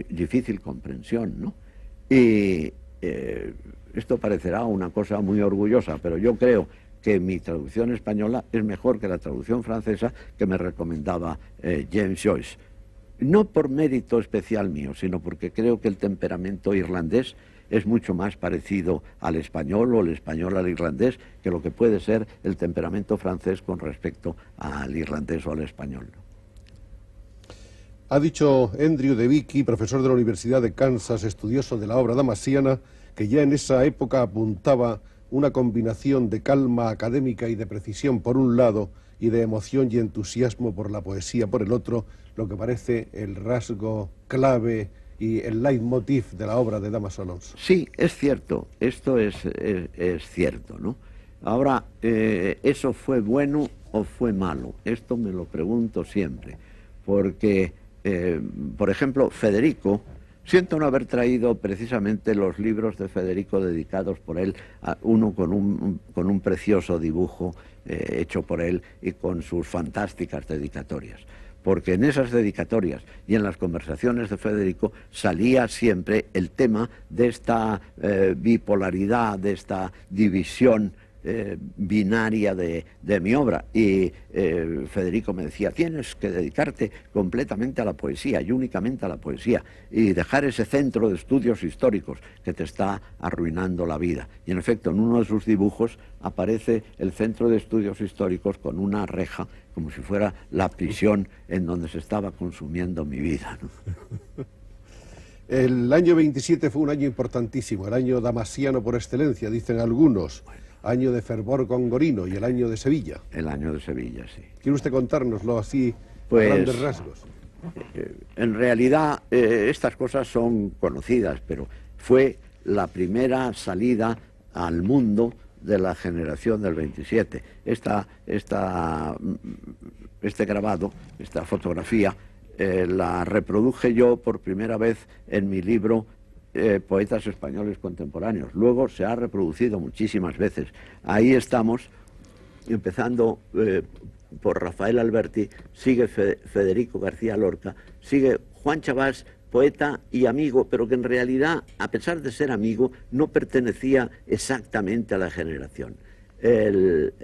B: difícil comprensión, Y esto parecerá una cosa muy orgullosa, pero yo creo que mi traducción española es mejor que la traducción francesa que me recomendaba eh, James Joyce. No por mérito especial mío, sino porque creo que el temperamento irlandés es mucho más parecido al español o el español al irlandés que lo que puede ser el temperamento francés con respecto al irlandés o al español.
A: Ha dicho Andrew de Vicky, profesor de la Universidad de Kansas, estudioso de la obra damasiana, que ya en esa época apuntaba una combinación de calma académica y de precisión por un lado y de emoción y entusiasmo por la poesía por el otro, lo que parece el rasgo clave y el leitmotiv de la obra de Damas Alonso. Sí,
B: es cierto, esto es, cierto, ¿no? Ahora, eh, ¿eso fue bueno o fue malo? Esto me lo pregunto siempre, porque, eh, por ejemplo, Federico, Siento no haber traído precisamente los libros de Federico dedicados por él, uno con un, con un precioso dibujo eh, hecho por él y con sus fantásticas dedicatorias. Porque en esas dedicatorias y en las conversaciones de Federico salía siempre el tema de esta eh, bipolaridad, de esta división eh, binaria de, mi obra. Y eh, Federico me decía, tienes que dedicarte completamente a la poesía y únicamente a la poesía y dejar ese centro de estudios históricos que te está arruinando la vida. Y en efecto, en uno de sus dibujos aparece el centro de estudios históricos con una reja, como si fuera la prisión en donde se estaba consumiendo mi vida. (laughs)
A: El año 27 fue un año importantísimo, el año damasiano por excelencia, dicen algunos año de fervor con Gorino y el año de Sevilla.
B: El año de Sevilla, sí.
A: ¿Quiere usted contárnoslo así pues, grandes rasgos?
B: Eh, en realidad eh, estas cosas son conocidas, pero fue la primera salida al mundo de la generación del 27. Esta, esta, mm, este grabado, esta fotografía, eh, la reproduje yo por primera vez en mi libro eh, poetas españoles contemporáneos. Luego se ha reproducido muchísimas veces. Ahí estamos, empezando eh, por Rafael Alberti, sigue Federico García Lorca, sigue Juan Chavás, poeta y amigo, pero que en realidad, a pesar de ser amigo, no pertenecía exactamente a la generación. El,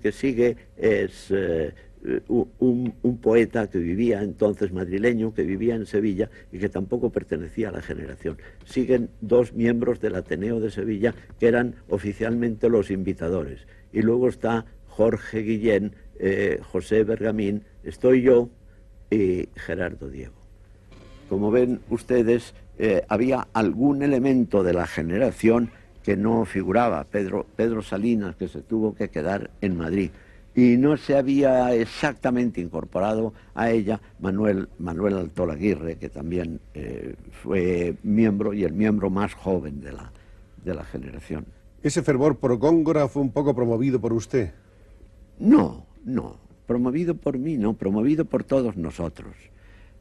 B: que sigue es eh, eh, un, poeta que vivía entonces madrileño, que vivía en Sevilla y que tampoco pertenecía a la generación. Siguen dos miembros del Ateneo de Sevilla que eran oficialmente los invitadores. Y luego está Jorge Guillén, eh, José Bergamín, estoy yo y Gerardo Diego. Como ven ustedes, eh, había algún elemento de la generación que no figuraba, Pedro, Pedro Salinas, que se tuvo que quedar en Madrid y no se había exactamente incorporado a ella Manuel, Manuel Altola Aguirre, que también eh, fue miembro y el miembro más joven de la, de la generación.
A: ¿Ese fervor por Góngora fue un poco promovido por usted?
B: No, no. Promovido por mí, no. Promovido por todos nosotros.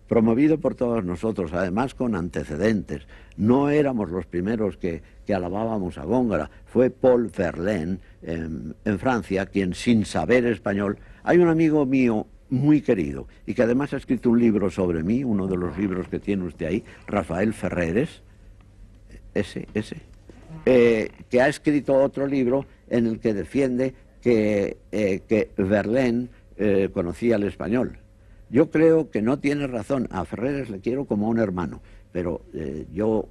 B: Promovido por todos nosotros, además con antecedentes. No éramos los primeros que, que alabábamos a Góngora. Fue Paul Verlaine Em, en, Francia, quien sin saber español, hay un amigo mío muy querido y que además ha escrito un libro sobre mí, uno de los libros que tiene usted ahí, Rafael Ferreres, ese, ese, eh, que ha escrito otro libro en el que defiende que, eh, Verlaine eh, conocía el español. Yo creo que no tiene razón, a Ferreres le quiero como a un hermano, pero yo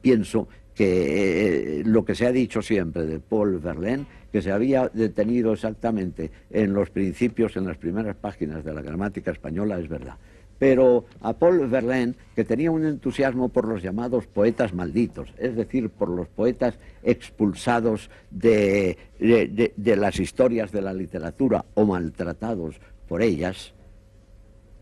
B: pienso que lo que se ha dicho siempre de Paul Verlaine que se había detenido exactamente en los principios, en las primeras páginas de la gramática española, es verdad. Pero a Paul Verlaine, que tenía un entusiasmo por los llamados poetas malditos, es decir, por los poetas expulsados de, las historias de la literatura o maltratados por ellas,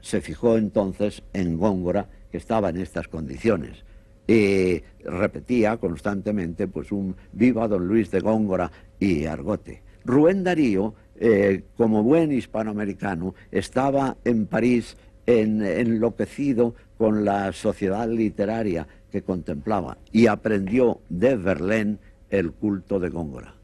B: se fijó entonces en Góngora, que estaba en estas condiciones y repetía constantemente pues un viva don Luis de Góngora y Argote. Rubén Darío, eh, como buen hispanoamericano, estaba en París enloquecido con la sociedad literaria que contemplaba y aprendió de Verlaine el culto de Góngora.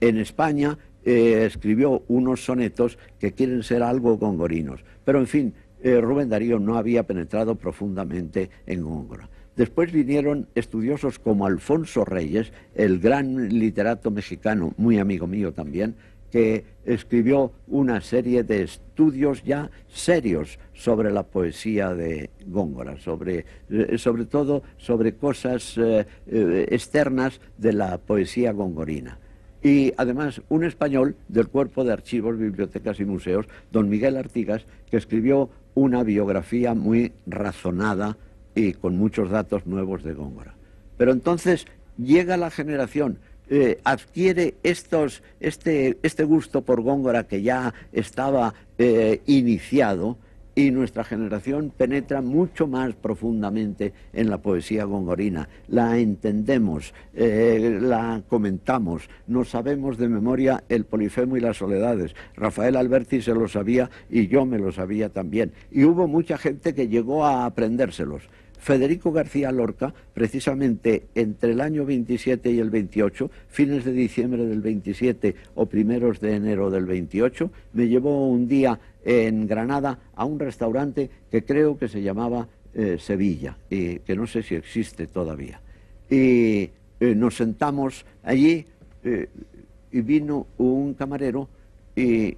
B: En España eh, escribió unos sonetos que quieren ser algo gongorinos, pero en fin, eh, Rubén Darío no había penetrado profundamente en Góngora. Después vinieron estudiosos como Alfonso Reyes, el gran literato mexicano, muy amigo mío también, que escribió una serie de estudios ya serios sobre la poesía de Góngora, sobre, eh, todo sobre cosas eh, eh, externas de la poesía gongorina. Y además un español del Cuerpo de Archivos, Bibliotecas y Museos, don Miguel Artigas, que escribió una biografía muy razonada y con muchos datos nuevos de Góngora. Pero entonces llega la generación, eh, adquiere este, este, gusto por Góngora que ya estaba eh, iniciado y nuestra generación penetra mucho más profundamente en la poesía gongorina. La entendemos, eh, la comentamos, nos sabemos de memoria el Polifemo y las Soledades. Rafael Alberti se lo sabía y yo me lo sabía también. Y hubo mucha gente que llegó a aprendérselos. Federico García Lorca, precisamente entre el año 27 y el 28, fines de diciembre del 27 o primeros de enero del 28, me llevó un día en Granada a un restaurante que creo que se llamaba eh, Sevilla, que no sé si existe todavía. Y eh, nos sentamos allí eh, y vino un camarero y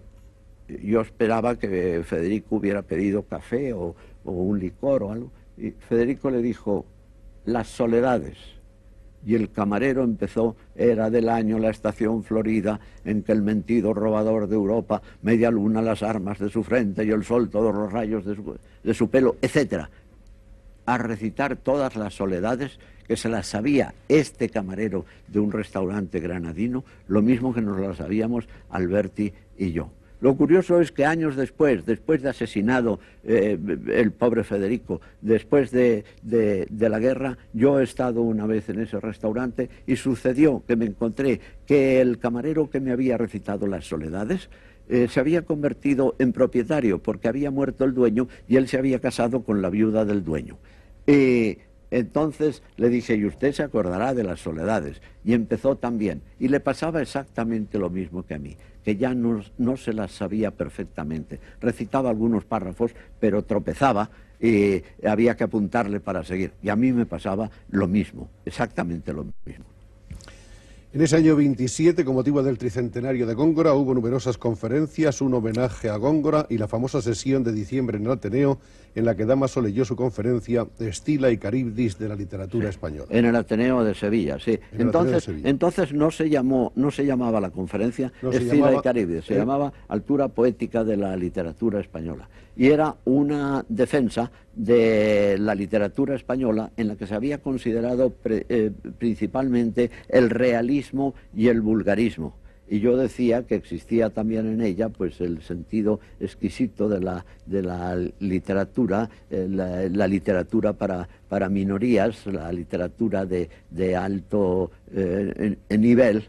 B: yo esperaba que Federico hubiera pedido café o un licor o algo y Federico le dijo, las soledades. Y el camarero empezó, era del año la estación florida en que el mentido robador de Europa, media luna las armas de su frente y el sol todos los rayos de su, pelo, etc. A recitar todas las soledades que se las sabía este camarero de un restaurante granadino, lo mismo que nos las sabíamos Alberti y yo. Lo curioso es que años después, después de asesinado eh, el pobre Federico, después de, la guerra, yo he estado una vez en ese restaurante y sucedió que me encontré que el camarero que me había recitado las soledades eh, se había convertido en propietario porque había muerto el dueño y él se había casado con la viuda del dueño. entonces le dije, y usted se acordará de las soledades. Y empezó también. Y le pasaba exactamente lo mismo que a mí que ya no, no se las sabía perfectamente. Recitaba algunos párrafos, pero tropezaba y había que apuntarle para seguir. Y a mí me pasaba lo mismo, exactamente lo mismo.
A: En ese año 27, con motivo del tricentenario de Góngora, hubo numerosas conferencias, un homenaje a Góngora y la famosa sesión de diciembre en el Ateneo, en la que Damaso leyó su conferencia Estila y Caribdis de la literatura española.
B: En el Ateneo de Sevilla, sí. entonces, no se llamó, no se llamaba la conferencia Estila y Caribdis, se eh, llamaba Altura Poética de la Literatura Española y era una defensa de la literatura española en la que se había considerado eh, principalmente el realismo y el vulgarismo. Y yo decía que existía también en ella pues el sentido exquisito de la, literatura, la, literatura eh, para, minorías, la literatura de, alto eh, nivel,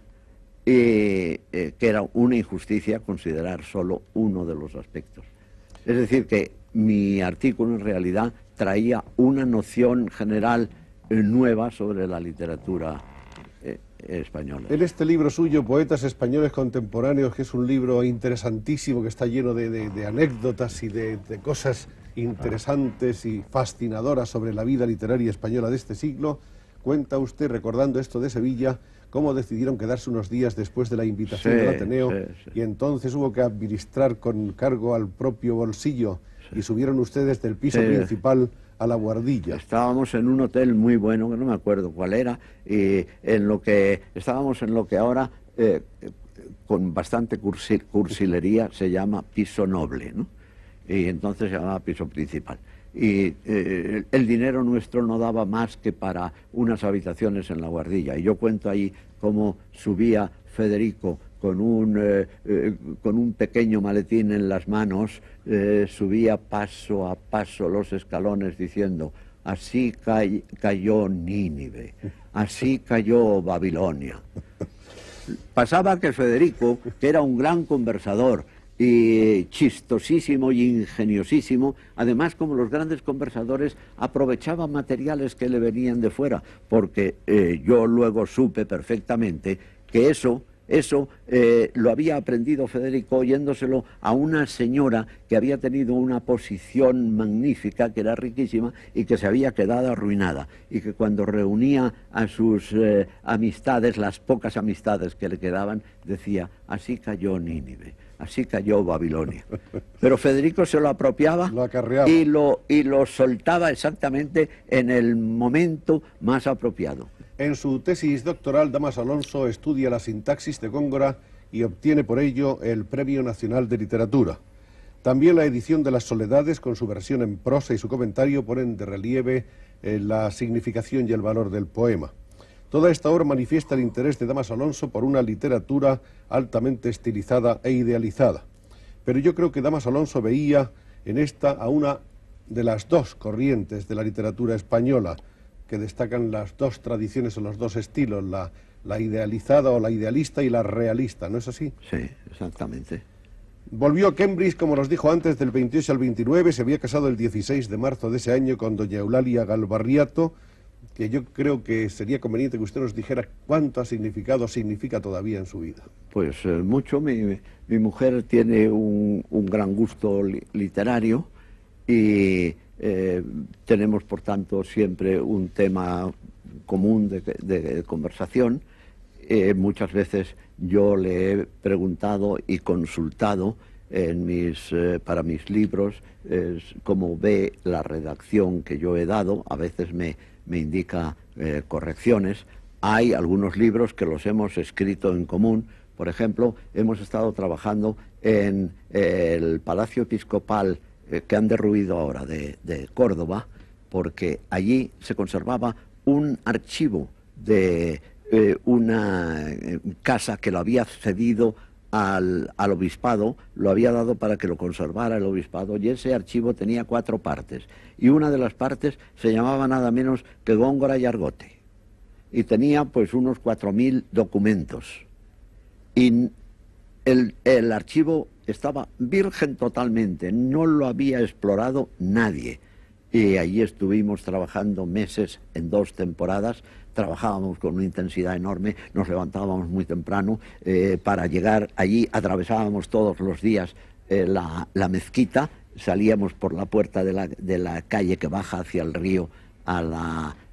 B: que era una injusticia considerar solo uno de los aspectos. Es decir, que mi artículo en realidad traía una noción general eh, nueva sobre la literatura eh, española.
A: En este libro suyo, Poetas Españoles Contemporáneos, que es un libro interesantísimo, que está lleno de, anécdotas y de cosas interesantes y fascinadoras sobre la vida literaria española de este siglo, cuenta usted, recordando esto de Sevilla, cómo decidieron quedarse unos días después de la invitación del Ateneo y entonces hubo que administrar con cargo al propio bolsillo y subieron ustedes del piso principal a la guardilla.
B: Estábamos en un hotel muy bueno, que no me acuerdo cuál era, y en lo que estábamos en lo que ahora eh, con bastante cursilería se llama piso noble, ¿no? Y entonces se llamaba piso principal y eh, el dinero nuestro no daba más que para unas habitaciones en la guardilla. Y yo cuento ahí cómo subía Federico con un, eh, eh, pequeño maletín en las manos, subía paso a paso los escalones diciendo, así cayó Nínive, así cayó Babilonia. Pasaba que Federico, que era un gran conversador, y chistosísimo y ingeniosísimo, además como los grandes conversadores aprovechaba materiales que le venían de fuera, porque eh, yo luego supe perfectamente que eso, eso eh, lo había aprendido Federico oyéndoselo a una señora que había tenido una posición magnífica, que era riquísima y que se había quedado arruinada y que cuando reunía a sus eh, amistades, las pocas amistades que le quedaban, decía, así cayó Nínive. Así cayó Babilonia. Pero Federico se lo apropiaba y, lo, soltaba exactamente en el momento más apropiado.
A: En su tesis doctoral, Damas Alonso estudia la sintaxis de Góngora y obtiene por ello el Premio Nacional de Literatura. También la edición de Las Soledades, con su versión en prosa y su comentario, ponen de relieve eh, la significación y el valor del poema. Toda esta obra manifiesta el interés de Damas Alonso por una literatura altamente estilizada e idealizada. Pero yo creo que Damas Alonso veía en esta a una de las dos corrientes de la literatura española, que destacan las dos tradiciones o los dos estilos, la, idealizada o la idealista y la realista, ¿no es así?
B: Sí, exactamente.
A: Volvió a Cambridge, como nos dijo antes, del 28 al 29, se había casado el 16 de marzo de ese año con doña Eulalia Galbarriato, que yo creo que sería conveniente que usted nos dijera cuánto ha significado, significa todavía en su vida.
B: Pues eh, mucho. Mi, mujer tiene un, gran gusto literario y eh, tenemos, por tanto, siempre un tema común de, conversación. Eh, muchas veces yo le he preguntado y consultado en mis, para mis libros cómo ve la redacción que yo he dado. A veces me, me indica eh, correcciones. Hay algunos libros que los hemos escrito en común. Por ejemplo, hemos estado trabajando en eh, el Palacio Episcopal eh, que han derruido ahora de, Córdoba, porque allí se conservaba un archivo de una casa que lo había cedido al, obispado, lo había dado para que lo conservara el obispado y ese archivo tenía cuatro partes. Y una de las partes se llamaba nada menos que Góngora y Argote. Y tenía pues unos cuatro mil documentos. Y el, el archivo estaba virgen totalmente, no lo había explorado nadie. Y allí estuvimos trabajando meses en dos temporadas trabajábamos con una intensidad enorme, nos levantábamos muy temprano eh, para llegar allí, atravesábamos todos los días eh, la, mezquita, salíamos por la puerta de la, calle que baja hacia el río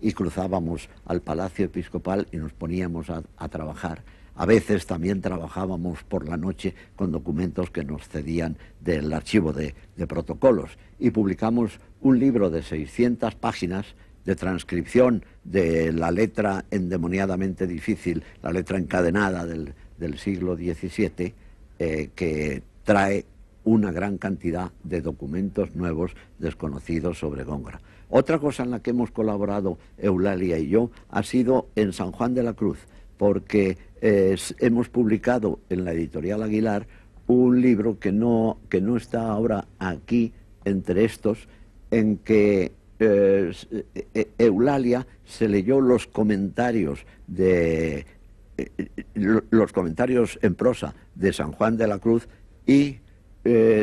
B: y cruzábamos al Palacio Episcopal y nos poníamos a, trabajar. A veces también trabajábamos por la noche con documentos que nos cedían del archivo de, de protocolos y publicamos un libro de 600 páginas de transcripción de la letra endemoniadamente difícil, la letra encadenada del, siglo XVII, eh, que trae una gran cantidad de documentos nuevos desconocidos sobre Góngora. Otra cosa en la que hemos colaborado Eulalia y yo ha sido en San Juan de la Cruz, porque eh, hemos publicado en la editorial Aguilar un libro que no, que no está ahora aquí entre estos, en que eh, eh, eh, Eulalia se leyó los comentarios de los comentarios en prosa de San Juan de la Cruz y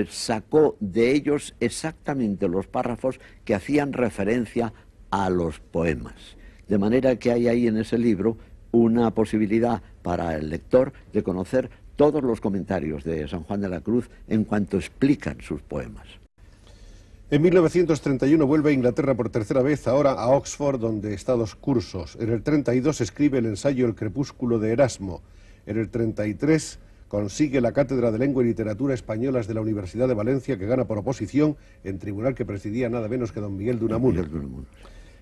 B: sacó de ellos exactamente los párrafos que hacían referencia a los poemas. De manera que hay ahí en ese libro una posibilidad para el lector de conocer todos los comentarios de San Juan de la Cruz en cuanto explican sus poemas.
A: En 1931 vuelve a Inglaterra por tercera vez, ahora a Oxford, donde está dos cursos. En el 32 escribe el ensayo El crepúsculo de Erasmo. En el 33 consigue la Cátedra de Lengua y Literatura Españolas de la Universidad de Valencia, que gana por oposición en tribunal que presidía nada menos que don Miguel de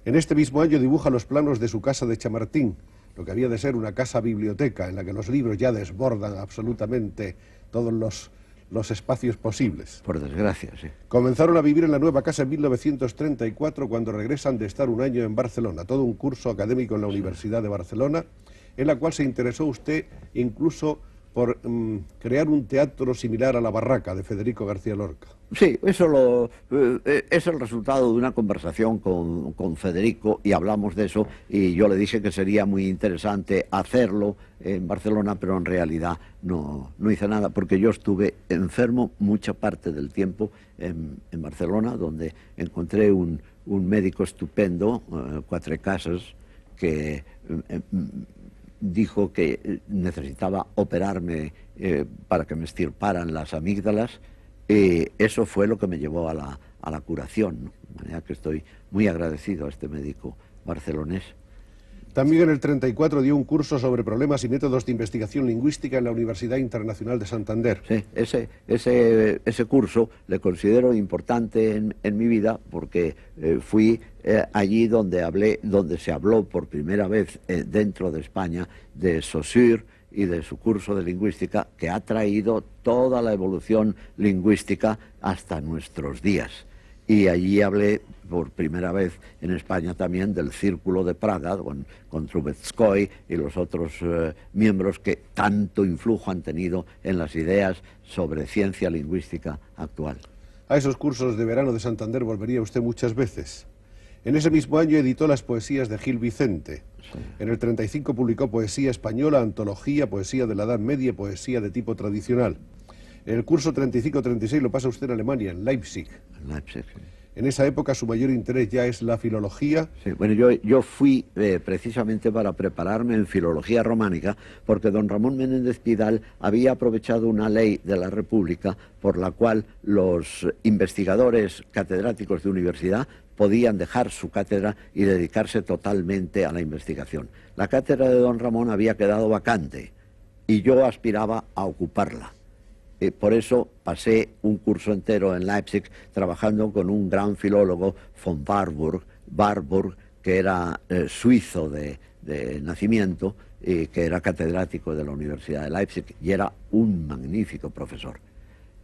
A: En este mismo año dibuja los planos de su casa de Chamartín, lo que había de ser una casa biblioteca, en la que los libros ya desbordan absolutamente todos los los espacios posibles. Por desgracia, sí. Comenzaron a vivir en la nueva casa en 1934 cuando regresan de estar un año en Barcelona, todo un curso académico en la Universidad de Barcelona, en la cual se interesó usted incluso por mm, crear un teatro similar a La Barraca de Federico García Lorca.
B: Sí, eso eh, eh, es el resultado de una conversación con, Federico y hablamos de eso y yo le dije que sería muy interesante hacerlo en Barcelona, pero en realidad no, hice nada porque yo estuve enfermo mucha parte del tiempo en, Barcelona, donde encontré un, médico estupendo, eh, Cuatro Casas, que mm, dijo que necesitaba operarme para que me estirparan las amígdalas y eh, eso fue lo que me llevó a la, a la curación. De manera que estoy muy agradecido a este médico barcelonés.
A: También en el 34 dio un curso sobre problemas y métodos de investigación lingüística en la Universidad Internacional de Santander. Sí,
B: ese, ese, ese curso le considero importante en, mi vida porque eh, fui eh, allí donde, hablé, donde se habló por primera vez dentro de España de Saussure, y de su curso de lingüística que ha traído toda la evolución lingüística hasta nuestros días. Y allí hablé por primera vez en España también del Círculo de Praga con, Trubetzkoy Trubetskoy y los otros eh, miembros que tanto influjo han tenido en las ideas sobre ciencia lingüística actual.
A: A esos cursos de verano de Santander volvería usted muchas veces. En ese mismo año editó las poesías de Gil Vicente. En el 35 publicó poesía española, antología, poesía de la Edad Media, poesía de tipo tradicional. el curso 35-36 lo pasa usted en Alemania, en Leipzig. En esa época su mayor interés ya es la filología.
B: Sí, bueno, yo, fui eh, precisamente para prepararme en filología románica, porque don Ramón Menéndez Pidal había aprovechado una ley de la República por la cual los investigadores catedráticos de universidad podían dejar su cátedra y dedicarse totalmente a la investigación. La cátedra de don Ramón había quedado vacante y yo aspiraba a ocuparla. Eh, por eso pasé un curso entero en Leipzig trabajando con un gran filólogo von Barburg, que era eh, suizo de, nacimiento y que era catedrático de la Universidad de Leipzig y era un magnífico profesor.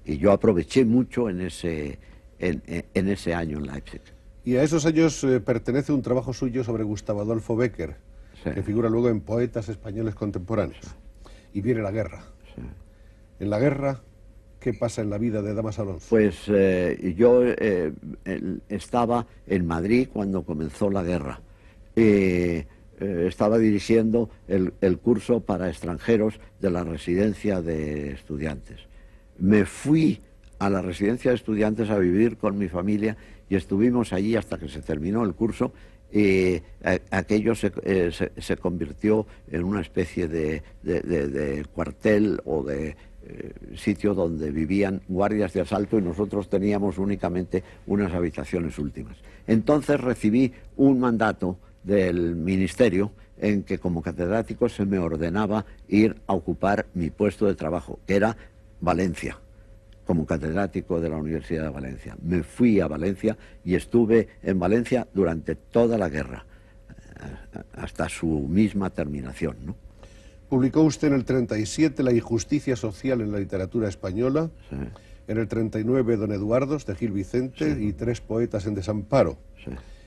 B: Y yo aproveché mucho en ese año en Leipzig.
A: Y a esos años eh, pertenece un trabajo suyo sobre Gustavo Adolfo Becker, que figura luego en Poetas Españoles Contemporáneos. Y viene la guerra. En la guerra, ¿qué pasa en la vida de Damas Alonso?
B: Pues eh, yo eh, estaba en Madrid cuando comenzó la guerra. estaba dirigiendo el curso para extranjeros de la residencia de estudiantes. Me fui a la residencia de estudiantes a vivir con mi familia y estuvimos allí hasta que se terminó el curso y eh, aquello eh, se, convirtió en una especie de, cuartel o de eh, sitio donde vivían guardias de asalto y nosotros teníamos únicamente unas habitaciones últimas. Entonces recibí un mandato del ministerio en que como catedrático se me ordenaba ir a ocupar mi puesto de trabajo, que era Valencia como catedrático de la Universidad de Valencia. Me fui a Valencia y estuve en Valencia durante toda la guerra, eh, hasta su misma terminación.
A: Publicó usted en el 37 La injusticia social en la literatura española, en el 39 Don Eduardo de Gil Vicente y Tres poetas en desamparo.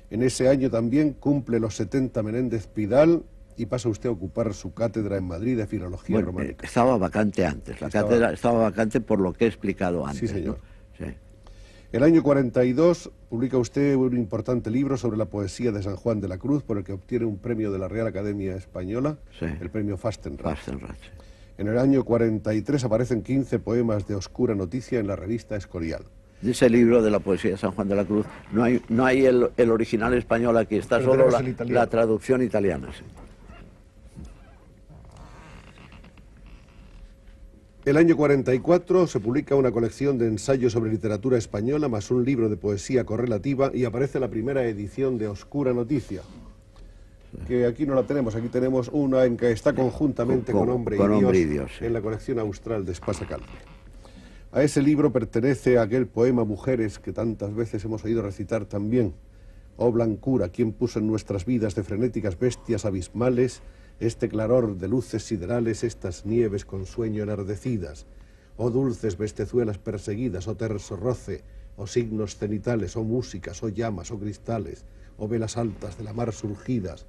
A: En ese año también cumple los 70 Menéndez Pidal y pasa usted a ocupar su cátedra en Madrid de Filología eh,
B: Románica. estaba vacante antes, la cátedra estaba vacante por lo que he explicado antes. Sí,
A: señor. El año 42 publica usted un importante libro sobre la poesía de San Juan de la Cruz, por el que obtiene un premio de la Real Academia Española, el premio Fastenrath. En el año 43 aparecen 15 poemas de oscura noticia en la revista Escorial.
B: ese libro de la poesía de San Juan de la Cruz no hay, no hay el, original español aquí, está solo la, traducción italiana.
A: El año 44 se publica una colección de ensayos sobre literatura española más un libro de poesía correlativa y aparece la primera edición de Oscura Noticia. Que aquí no la tenemos, aquí tenemos una en que está conjuntamente con, Hombre, y, Dios, en la colección austral de Espasa Calpe. A ese libro pertenece aquel poema Mujeres que tantas veces hemos oído recitar también. Oh blancura, quien puso en nuestras vidas de frenéticas bestias abismales este claror de luces siderales, estas nieves con sueño enardecidas, oh dulces bestezuelas perseguidas, oh terso roce, oh signos cenitales, o músicas, o llamas, o cristales, o velas altas de la mar surgidas.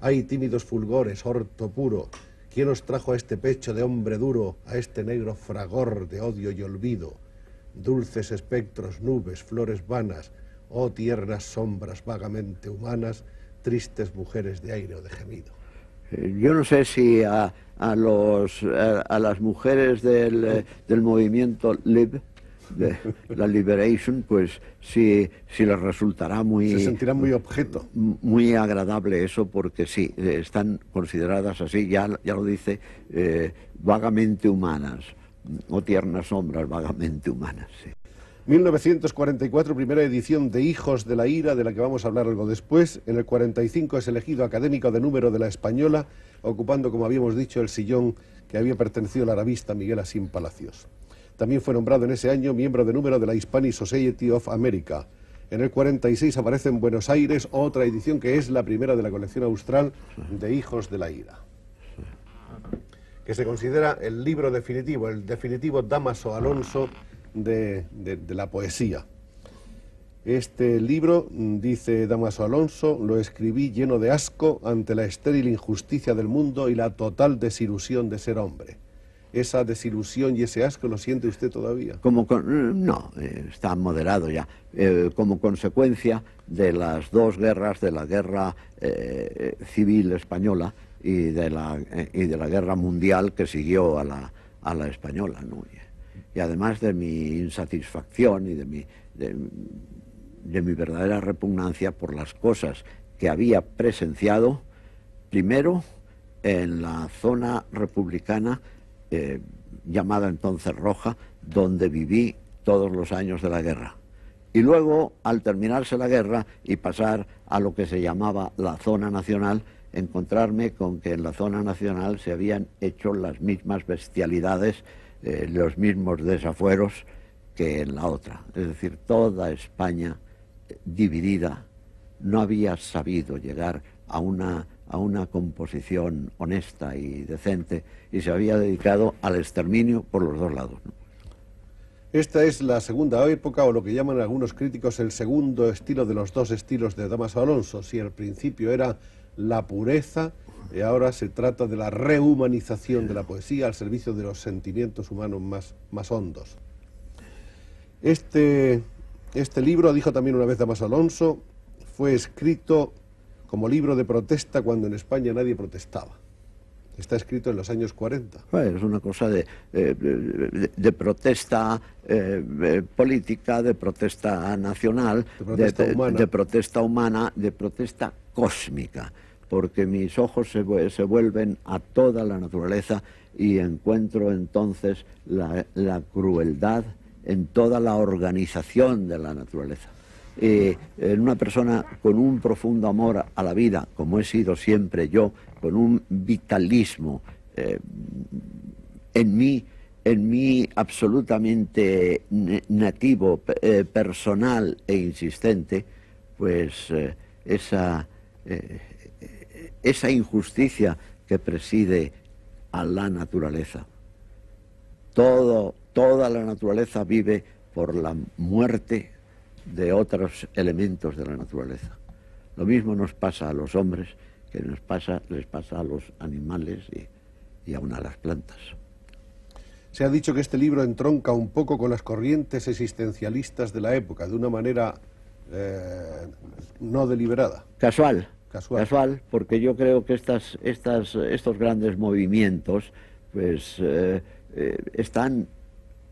A: Hay tímidos fulgores, orto puro, ¿quién os trajo a este pecho de hombre duro, a este negro fragor de odio y olvido? Dulces espectros, nubes, flores vanas, oh tiernas sombras vagamente humanas, tristes mujeres de aire o de gemido.
B: Eh, yo no sé si a, a, los, las mujeres eh, del, movimiento Lib, de, la Liberation, pues si, si les resultará muy... Se sentirá
A: muy objeto.
B: Muy agradable eso, porque sí, eh, están consideradas así, ya, ya lo dice, vagamente humanas, mm, o tiernas sombras vagamente humanas.
A: 1944, primera edición de Hijos de la Ira, de la que vamos a hablar algo después. En el 45 es elegido académico de número de la Española, ocupando, como habíamos dicho, el sillón que había pertenecido al arabista Miguel Asim Palacios. También fue nombrado en ese año miembro de número de la Hispanic Society of America. En el 46 aparece en Buenos Aires otra edición que es la primera de la colección austral de Hijos de la Ira, que se considera el libro definitivo, el definitivo Damaso Alonso de, la poesía. Este libro, mm, dice Damaso Alonso, lo escribí lleno de asco ante la estéril injusticia del mundo y la total desilusión de ser hombre. Esa desilusión y ese asco lo siente usted todavía. Como eh,
B: no, eh, está moderado ya. Eh, como consecuencia de las dos guerras, de la guerra civil española y de la, y de la guerra mundial que siguió a la, a la española. ¿no? y además de mi insatisfacción y de mi, verdadera repugnancia por las cosas que había presenciado, primero en la zona republicana eh, llamada entonces Roja, donde viví todos los años de la guerra. Y luego, al terminarse la guerra y pasar a lo que se llamaba la zona nacional, encontrarme con que en la zona nacional se habían hecho las mismas bestialidades eh, los mismos desafueros que en la otra. Es decir, toda España eh, dividida no había sabido llegar a una, a una composición honesta y decente y se había dedicado al exterminio por los dos lados.
A: Esta es la segunda época, o lo que llaman algunos críticos el segundo estilo de los dos estilos de Damaso Alonso. Si al principio era la pureza, y ahora se trata de la rehumanización de la poesía al servicio de los sentimientos humanos más, hondos. Este, este libro, dijo también una vez Damas Alonso, fue escrito como libro de protesta cuando en España nadie protestaba. Está escrito en los años 40.
B: Es una cosa de, eh, protesta eh, política, de protesta nacional, de protesta, humana. de protesta cósmica porque mis ojos se, vuelven a toda la naturaleza y encuentro entonces la, crueldad en toda la organización de la naturaleza. en una persona con un profundo amor a la vida, como he sido siempre yo, con un vitalismo eh, en mí, en mí absolutamente nativo, eh, personal e insistente, pues eh, esa esa injusticia que preside a la naturaleza. Todo, toda la naturaleza vive por la muerte de otros elementos de la naturaleza. Lo mismo nos pasa a los hombres que nos pasa, les pasa a los animales y, aún a las plantas.
A: Se ha dicho que este libro entronca un poco con las corrientes existencialistas de la época, de una manera eh, no deliberada.
B: Casual. Casual. porque yo creo que estos grandes movimientos pues, eh, eh, están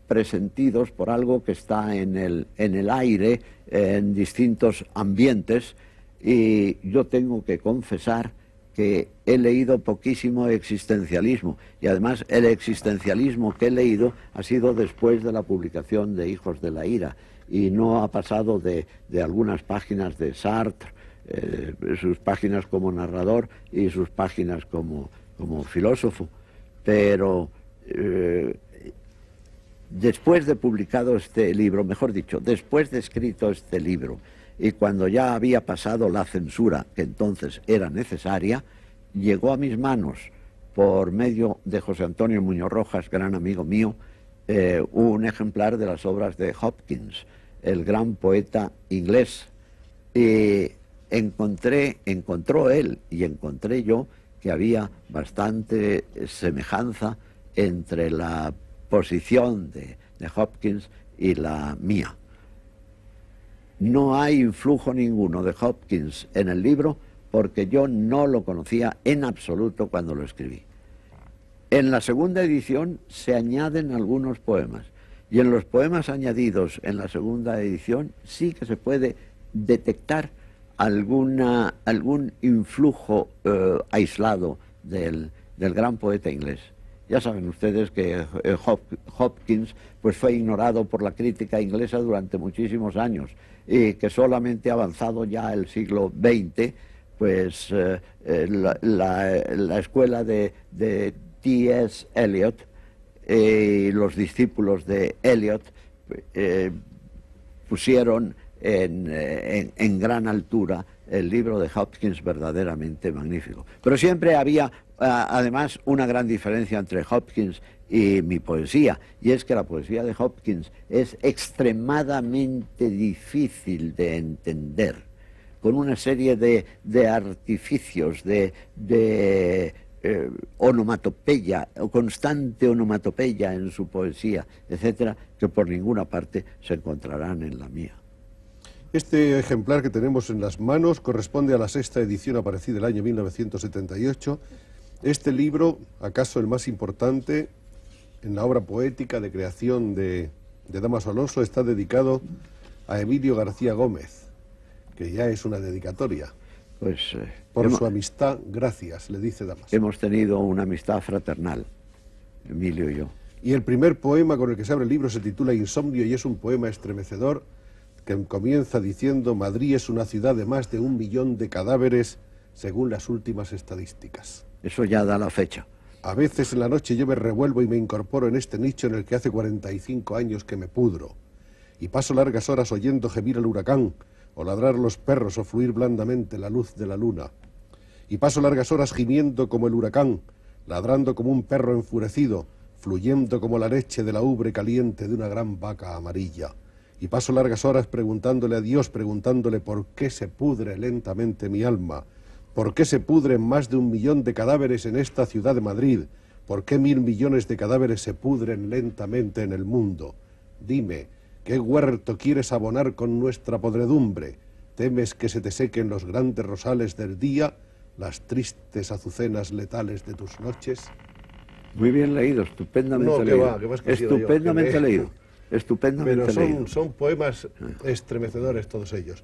B: presentidos por algo que está en el, aire, en distintos ambientes, y yo tengo que confesar que he leído poquísimo existencialismo y además el existencialismo que he leído ha sido después de la publicación de Hijos de la Ira y no ha pasado de algunas páginas de Sartre eh, sus páginas como narrador y sus páginas como, como filósofo. Pero eh, después de publicado este libro, mejor dicho, después de escrito este libro, y cuando ya había pasado la censura que entonces era necesaria, llegó a mis manos por medio de José Antonio Muñoz Rojas, gran amigo mío, eh, un ejemplar de las obras de Hopkins, el gran poeta inglés encontré, encontró él y encontré yo que había bastante semejanza entre la posición de, de Hopkins y la mía. No hay influjo ninguno de Hopkins en el libro porque yo no lo conocía en absoluto cuando lo escribí. En la segunda edición se añaden algunos poemas y en los poemas añadidos en la segunda edición sí que se puede detectar alguna, algún influjo eh, aislado del, gran poeta inglés. Ya saben ustedes que eh, Hopkins pues fue ignorado por la crítica inglesa durante muchísimos años y que solamente avanzado ya el siglo XX, pues eh, la, escuela de, de T.S. Eliot y los discípulos de Eliot pusieron eh, en, gran altura el libro de Hopkins verdaderamente magnífico. Pero siempre había además una gran diferencia entre Hopkins y mi poesía, y es que la poesía de Hopkins es extremadamente difícil de entender, con una serie de, artificios, de, eh, onomatopeya, constante onomatopeya en su poesía, etcétera, que por ninguna parte se encontrarán en la mía.
A: Este ejemplar que tenemos en las manos corresponde a la sexta edición aparecida el año 1978. Este libro, acaso el más importante en la obra poética de creación de, de Damaso Alonso, está dedicado a Emilio García Gómez, que ya es una dedicatoria.
B: Pues, eh, Por su
A: amistad, gracias, le dice Damas.
B: Hemos tenido una amistad fraternal, Emilio y yo.
A: Y el primer poema con el que se abre el libro se titula Insomnio y es un poema estremecedor que comienza diciendo Madrid es una ciudad de más de un millón de cadáveres según las últimas estadísticas.
B: Eso ya da la fecha.
A: A veces en la noche yo me revuelvo y me incorporo en este nicho en el que hace 45 años que me pudro, y paso largas horas oyendo gemir el huracán, o ladrar los perros, o fluir blandamente la luz de la luna. Y paso largas horas gimiendo como el huracán, ladrando como un perro enfurecido, fluyendo como la leche de la ubre caliente de una gran vaca amarilla y paso largas horas preguntándole a Dios, preguntándole por qué se pudre lentamente mi alma, por qué se pudren más de un millón de cadáveres en esta ciudad de Madrid, por qué mil millones de cadáveres se pudren lentamente en el mundo. Dime, ¿qué huerto quieres abonar con nuestra podredumbre? ¿Temes que se te sequen los grandes rosales del día, las tristes azucenas letales de tus noches?
B: Muy bien leído,
A: estupendamente estupendamente leído
B: estupendo Pero
A: son, poemas estremecedores todos ellos.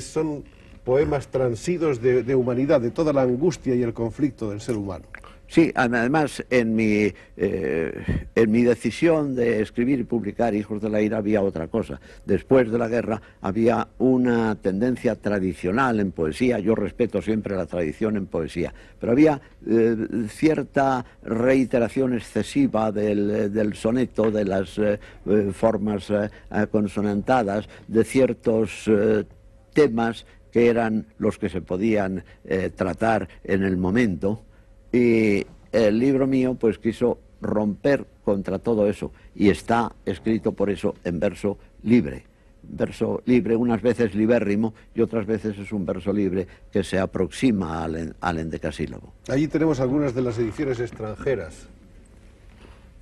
A: son poemas transidos de humanidad, de toda la angustia y el conflicto del ser humano. Sí, además
B: en mi, eh, en mi decisión de escribir y publicar Hijos de la Ira había otra cosa. Después de la guerra había una tendencia tradicional en poesía, yo respeto siempre la tradición en poesía, pero había eh, cierta reiteración excesiva del, soneto, de las eh, formas consonantadas, de ciertos temas que eran los que se podían tratar en el momento y el libro mío pues quiso romper contra todo eso y está escrito por eso en verso libre. Verso libre, unas veces libérrimo y otras veces es un verso libre que se aproxima al, al endecasílabo.
A: Allí tenemos algunas de las ediciones extranjeras.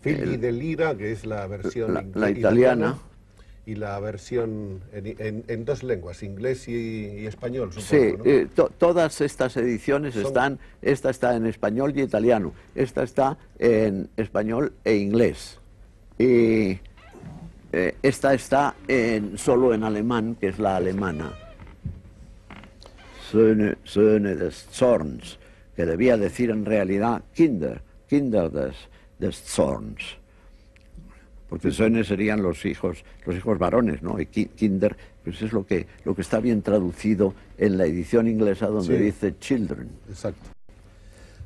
A: Fili de Lira, que es la versión italiana y la versión en, dos lenguas, inglés y, español, supongo, Sí, ¿no? Eh,
B: todas estas ediciones están, esta está en español y italiano, esta está en español e inglés. Y eh, esta está en, solo en alemán, que es la alemana. Söhne, des Zorns, que debía decir en realidad Kinder, Kinder des Zorns porque sones serían los hijos, los hijos varones, ¿no? Y kinder, pues es lo que, lo que está bien traducido en la edición inglesa donde dice children. Exacto.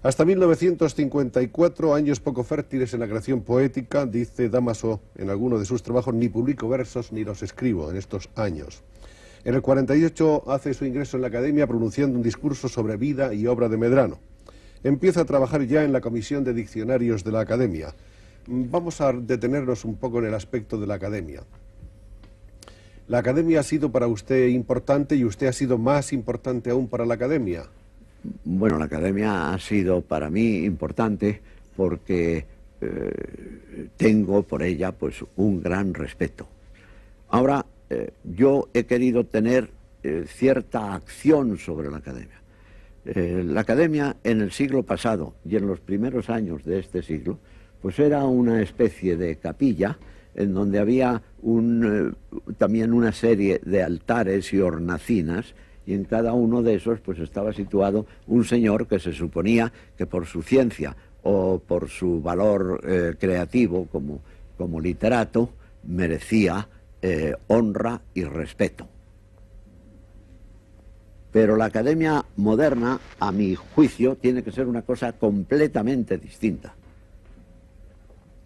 A: Hasta 1954, años poco fértiles en la creación poética, dice Damaso en alguno de sus trabajos, ni publico versos ni los escribo en estos años. En el 48 hace su ingreso en la academia pronunciando un discurso sobre vida y obra de Medrano. Empieza a trabajar ya en la comisión de diccionarios de la academia vamos a detenernos un poco en el aspecto de la academia. La academia ha sido para usted importante y usted ha sido más importante aún para la academia.
B: Bueno, la academia ha sido para mí importante porque eh, tengo por ella pues un gran respeto. Ahora, eh, yo he querido tener eh, cierta acción sobre la academia. la academia en el siglo pasado y en los primeros años de este siglo pues era una especie de capilla en donde había eh, también una serie de altares y hornacinas y en cada uno de esos pues estaba situado un señor que se suponía que por su ciencia o por su valor eh, creativo como, literato merecía eh, honra y respeto. Pero la academia moderna, a mi juicio, tiene que ser una cosa completamente distinta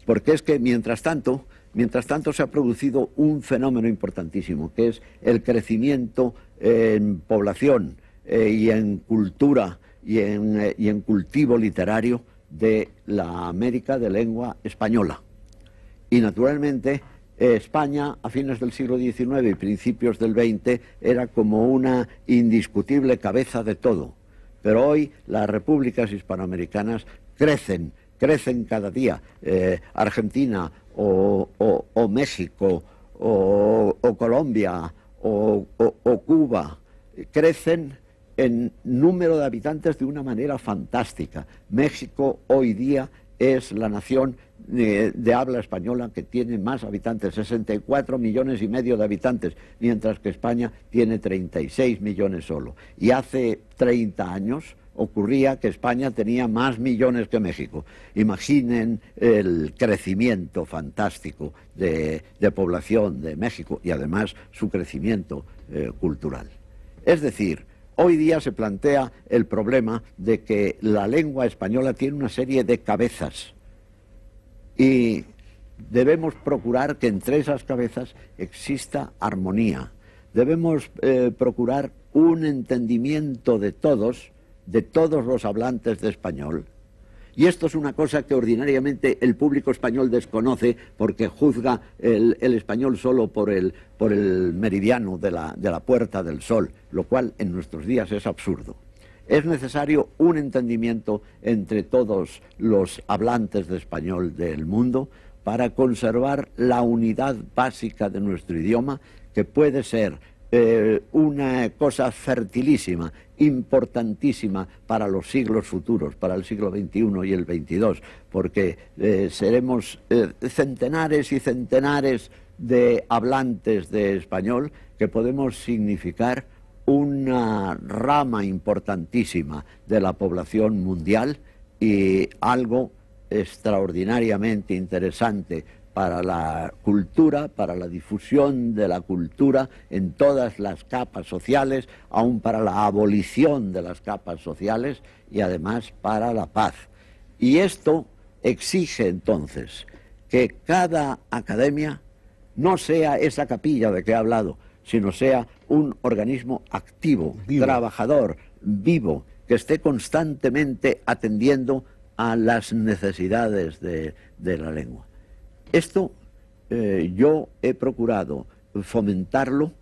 B: porque es que mientras tanto, mientras tanto se ha producido un fenómeno importantísimo, que es el crecimiento en población eh, y en cultura eh, y en, cultivo literario de la América de lengua española. Y naturalmente eh, España a fines del siglo XIX y principios del XX era como una indiscutible cabeza de todo. Pero hoy las repúblicas hispanoamericanas crecen crecen cada día, eh, Argentina o, México o, Colombia o, Cuba, crecen en número de habitantes de una manera fantástica. México hoy día es la nación de, de habla española que tiene más habitantes, 64 millones y medio de habitantes, mientras que España tiene 36 millones solo. Y hace 30 años, ocurría que España tenía más millones que México. Imaginen el crecimiento fantástico de, población de México y además su crecimiento eh, cultural. Es decir, hoy día se plantea el problema de que la lengua española tiene una serie de cabezas y debemos procurar que entre esas cabezas exista armonía. Debemos eh, procurar un entendimiento de todos de todos los hablantes de español. Y esto es una cosa que ordinariamente el público español desconoce porque juzga el, español solo por el, meridiano de la, puerta del sol, lo cual en nuestros días es absurdo. Es necesario un entendimiento entre todos los hablantes de español del mundo para conservar la unidad básica de nuestro idioma, que puede ser eh, una cosa fertilísima importantísima para los siglos futuros, para el siglo XXI y el XXII, porque eh, seremos eh, centenares y centenares de hablantes de español que podemos significar una rama importantísima de la población mundial y algo extraordinariamente interesante para la cultura, para la difusión de la cultura en todas las capas sociales, aún para la abolición de las capas sociales y además para la paz. Y esto exige entonces que cada academia no sea esa capilla de que he hablado, sino sea un organismo activo, trabajador, vivo, que esté constantemente atendiendo a las necesidades de la lengua. Esto eh, yo he procurado fomentarlo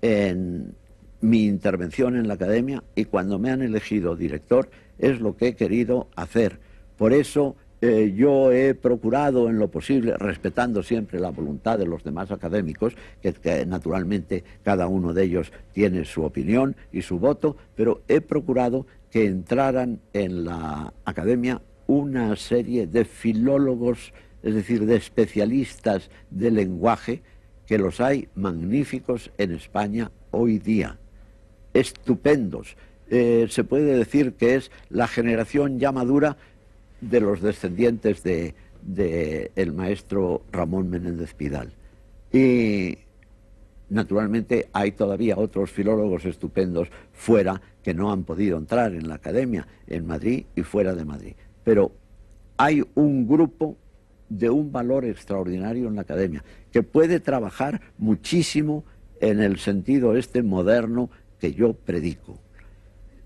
B: en mi intervención en la academia y cuando me han elegido director es lo que he querido hacer. Por eso eh, yo he procurado en lo posible, respetando siempre la voluntad de los demás académicos, que, naturalmente cada uno de ellos tiene su opinión y su voto, pero he procurado que entraran en la academia una serie de filólogos es decir, de especialistas de lenguaje, que los hay magníficos en España hoy día, estupendos. Eh, se puede decir que es la generación ya madura de los descendientes del maestro Ramón Menéndez Pidal. Y naturalmente hay todavía otros filólogos estupendos fuera que no han podido entrar en la academia, en Madrid y fuera de Madrid. Pero hay un grupo de un valor extraordinario en la academia, que puede trabajar muchísimo en el sentido este moderno que yo predico.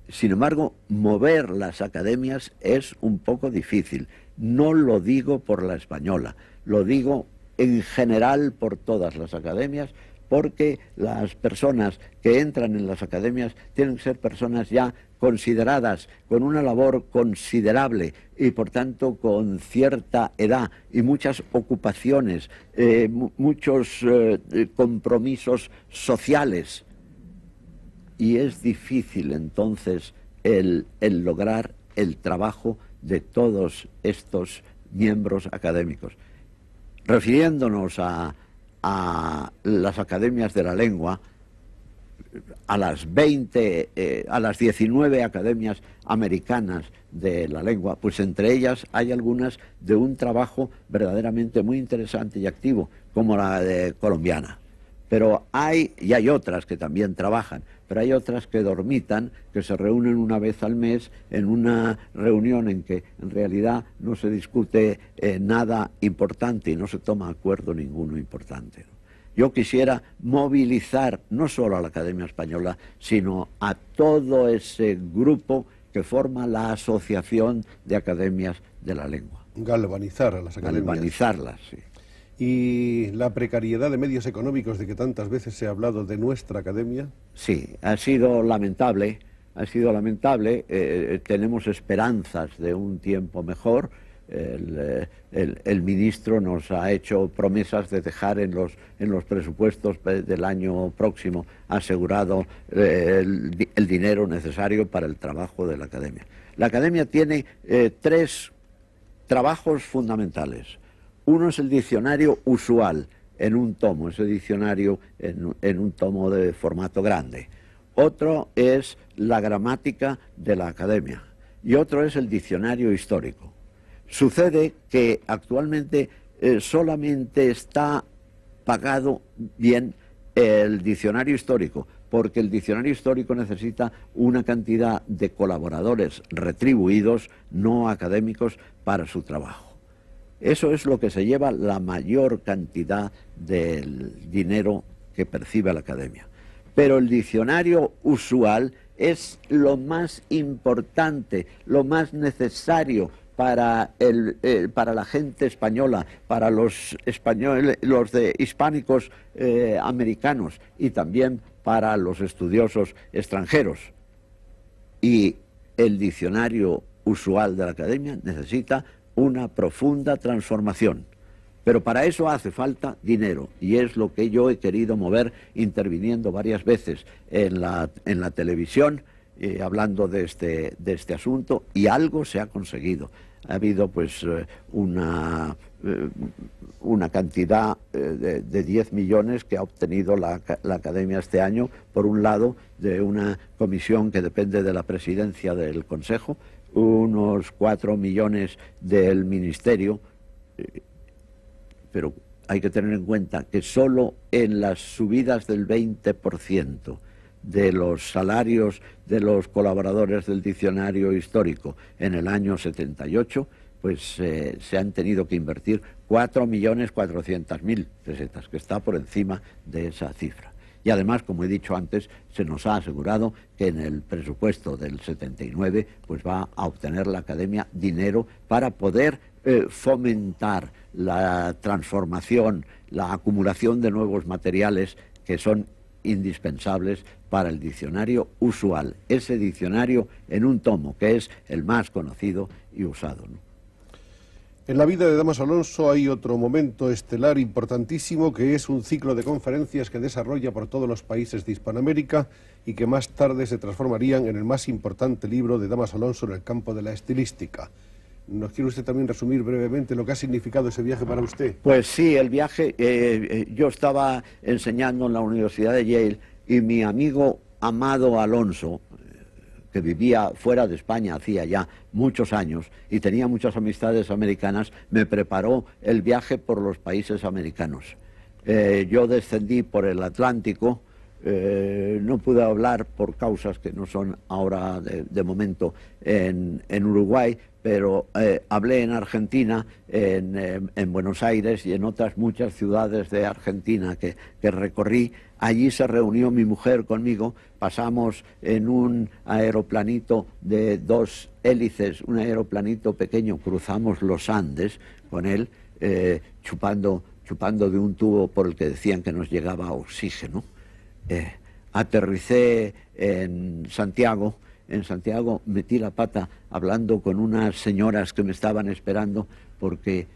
B: Sin embargo, mover las academias es un poco difícil. No lo digo por la española, lo digo en general por todas las academias porque las personas que entran en las academias tienen que ser personas ya consideradas, con una labor considerable y por tanto con cierta edad y muchas ocupaciones, eh, muchos eh, compromisos sociales. Y es difícil entonces el, el lograr el trabajo de todos estos miembros académicos. Refiriéndonos a, a las academias de la lengua, a las 20, eh, a las 19 academias americanas de la lengua, pues entre ellas hay algunas de un trabajo verdaderamente muy interesante y activo, como la colombiana. Pero hay, y hay otras que también trabajan, pero hay otras que dormitan, que se reúnen una vez al mes en una reunión en que en realidad no se discute eh, nada importante y no se toma acuerdo ninguno importante. Yo quisiera movilizar no solo a la Academia Española, sino a todo ese grupo que forma la Asociación de Academias de la Lengua.
A: Galvanizar a las academias.
B: Galvanizarlas, sí
A: y la precariedad de medios económicos de que tantas veces se ha hablado de nuestra academia?
B: Sí, ha sido lamentable, ha sido lamentable. Eh, eh, tenemos esperanzas de un tiempo mejor. Eh, el, ministro nos ha hecho promesas de dejar en los, presupuestos del año próximo asegurado el, dinero necesario para el trabajo de la academia. La academia tiene tres trabajos fundamentales. Uno es el diccionario usual en un tomo, ese diccionario en, un tomo de formato grande. Otro es la gramática de la academia y otro es el diccionario histórico. Sucede que actualmente eh, solamente está pagado bien el diccionario histórico, porque el diccionario histórico necesita una cantidad de colaboradores retribuidos, no académicos, para su trabajo. Eso es lo que se lleva la mayor cantidad del dinero que percibe la academia. Pero el diccionario usual es lo más importante, lo más necesario para, eh, la gente española, para los españoles, los hispánicos eh, americanos y también para los estudiosos extranjeros. Y el diccionario usual de la academia necesita una profunda transformación. Pero para eso hace falta dinero y es lo que yo he querido mover interviniendo varias veces en la, televisión eh, hablando este, de este, asunto y algo se ha conseguido. Ha habido pues eh, eh, una, cantidad de, de, 10 millones que ha obtenido la, Academia este año, por un lado de una comisión que depende de la presidencia del Consejo unos 4 millones del ministerio, eh, pero hay que tener en cuenta que solo en las subidas del 20% de los salarios de los colaboradores del diccionario histórico en el año 78, pues eh, se han tenido que invertir 4.400.000 pesetas, que está por encima de esa cifra. Y además, como he dicho antes, se nos ha asegurado que en el presupuesto del 79 pues va a obtener la Academia dinero para poder eh, fomentar la transformación, la acumulación de nuevos materiales que son indispensables para el diccionario usual, ese diccionario en un tomo que es el más conocido y usado.
A: En la vida de Damas Alonso hay otro momento estelar importantísimo que es un ciclo de conferencias que desarrolla por todos los países de Hispanoamérica y que más tarde se transformarían en el más importante libro de Damas Alonso en el campo de la estilística. ¿Nos quiere usted también resumir brevemente lo que ha significado ese viaje para usted?
B: Pues sí, el viaje, eh, eh, yo estaba enseñando en la Universidad de Yale y mi amigo Amado Alonso, que vivía fuera de España hacía ya muchos años y tenía muchas amistades americanas, me preparó el viaje por los países americanos. Eh, yo descendí por el Atlántico, eh, no pude hablar por causas que no son ahora de, momento en Uruguay, pero eh, hablé en Argentina, eh, en, Buenos Aires y en otras muchas ciudades de Argentina que, recorrí. Allí se reunió mi mujer conmigo, pasamos en un aeroplanito de dos hélices, un aeroplanito pequeño, cruzamos los Andes con él, eh, chupando, chupando de un tubo por el que decían que nos llegaba oxígeno. aterricé en Santiago, en Santiago metí la pata hablando con unas señoras que me estaban esperando porque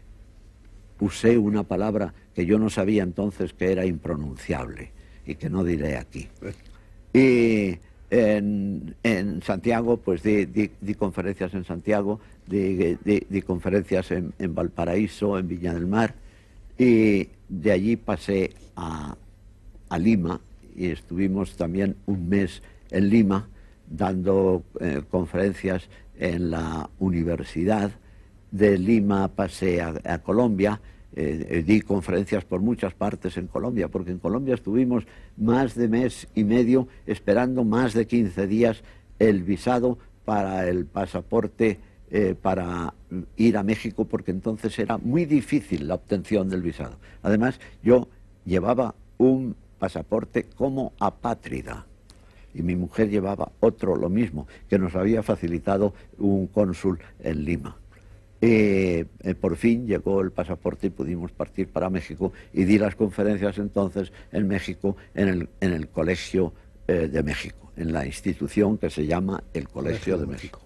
B: usé una palabra que yo no sabía entonces que era impronunciable y que no diré aquí. Y en, en Santiago, pues di, conferencias en Santiago, di, conferencias en, en, Valparaíso, en Viña del Mar, y de allí pasé a, a Lima y estuvimos también un mes en Lima dando eh, conferencias en la Universidad de Lima, pasé a, Colombia, eh, di conferencias por muchas partes en Colombia, porque en Colombia estuvimos más de mes y medio esperando más de 15 días el visado para el pasaporte eh, para ir a México, porque entonces era muy difícil la obtención del visado. Además, yo llevaba un pasaporte como apátrida y mi mujer llevaba otro, lo mismo, que nos había facilitado un cónsul en Lima. Eh, eh, por fin llegó el pasaporte y pudimos partir para México y di las conferencias entonces en México, en el, Colegio eh, de México, en la institución que se llama el Colegio, de México.